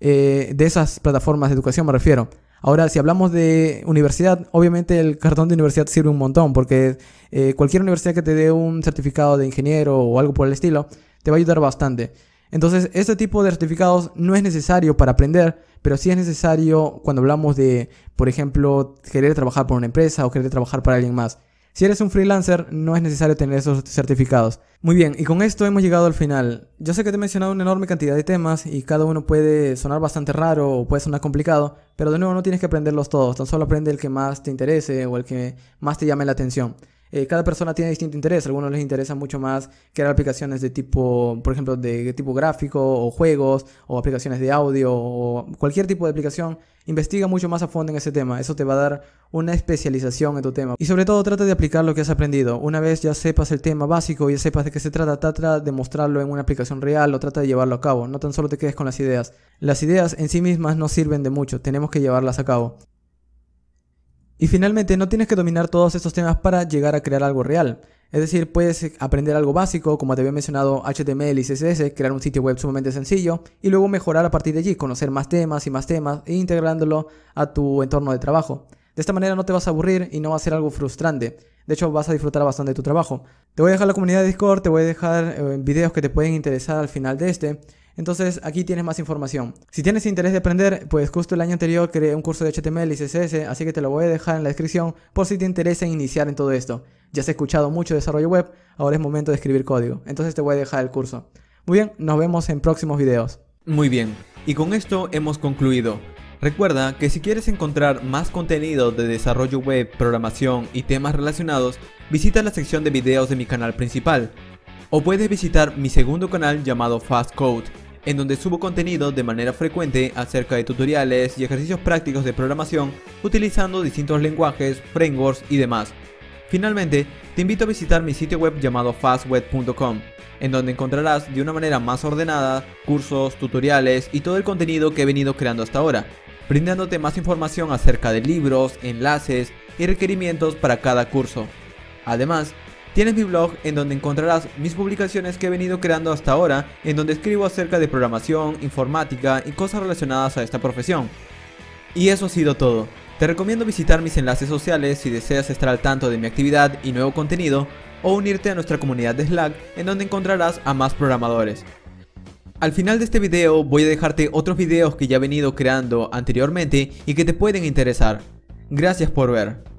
Eh, de esas plataformas de educación me refiero. Ahora, si hablamos de universidad, obviamente el cartón de universidad sirve un montón, porque eh, cualquier universidad que te dé un certificado de ingeniero o algo por el estilo, te va a ayudar bastante. Entonces, este tipo de certificados no es necesario para aprender, pero sí es necesario cuando hablamos de, por ejemplo, querer trabajar para una empresa o querer trabajar para alguien más. Si eres un freelancer, no es necesario tener esos certificados. Muy bien, y con esto hemos llegado al final. Yo sé que te he mencionado una enorme cantidad de temas y cada uno puede sonar bastante raro o puede sonar complicado, pero de nuevo no tienes que aprenderlos todos, tan solo aprende el que más te interese o el que más te llame la atención. Eh, cada persona tiene distinto interés. A algunos les interesa mucho más crear aplicaciones de tipo, por ejemplo, de tipo gráfico o juegos o aplicaciones de audio o cualquier tipo de aplicación. Investiga mucho más a fondo en ese tema. Eso te va a dar una especialización en tu tema. Y sobre todo trata de aplicar lo que has aprendido. Una vez ya sepas el tema básico y sepas de qué se trata, trata de mostrarlo en una aplicación real o trata de llevarlo a cabo. No tan solo te quedes con las ideas. Las ideas en sí mismas no sirven de mucho. Tenemos que llevarlas a cabo. Y finalmente, no tienes que dominar todos estos temas para llegar a crear algo real. Es decir, puedes eh, aprender algo básico, como te había mencionado HTML y CSS, crear un sitio web sumamente sencillo y luego mejorar a partir de allí, conocer más temas y más temas e integrándolo a tu entorno de trabajo. De esta manera no te vas a aburrir y no va a ser algo frustrante. De hecho, vas a disfrutar bastante de tu trabajo. Te voy a dejar la comunidad de Discord, te voy a dejar eh, videos que te pueden interesar al final de este. Entonces aquí tienes más información. Si tienes interés de aprender, pues justo el año anterior creé un curso de HTML y CSS, así que te lo voy a dejar en la descripción por si te interesa iniciar en todo esto. Ya has escuchado mucho desarrollo web, ahora es momento de escribir código. Entonces te voy a dejar el curso. Muy bien, nos vemos en próximos videos. Muy bien, y con esto hemos concluido. Recuerda que si quieres encontrar más contenido de desarrollo web, programación y temas relacionados, visita la sección de videos de mi canal principal. O puedes visitar mi segundo canal llamado Fast Code en donde subo contenido de manera frecuente acerca de tutoriales y ejercicios prácticos de programación utilizando distintos lenguajes, frameworks y demás. Finalmente, te invito a visitar mi sitio web llamado fastweb.com, en donde encontrarás de una manera más ordenada cursos, tutoriales y todo el contenido que he venido creando hasta ahora, brindándote más información acerca de libros, enlaces y requerimientos para cada curso. Además, Tienes mi blog en donde encontrarás mis publicaciones que he venido creando hasta ahora, en donde escribo acerca de programación, informática y cosas relacionadas a esta profesión. Y eso ha sido todo. Te recomiendo visitar mis enlaces sociales si deseas estar al tanto de mi actividad y nuevo contenido, o unirte a nuestra comunidad de Slack en donde encontrarás a más programadores. Al final de este video voy a dejarte otros videos que ya he venido creando anteriormente y que te pueden interesar. Gracias por ver.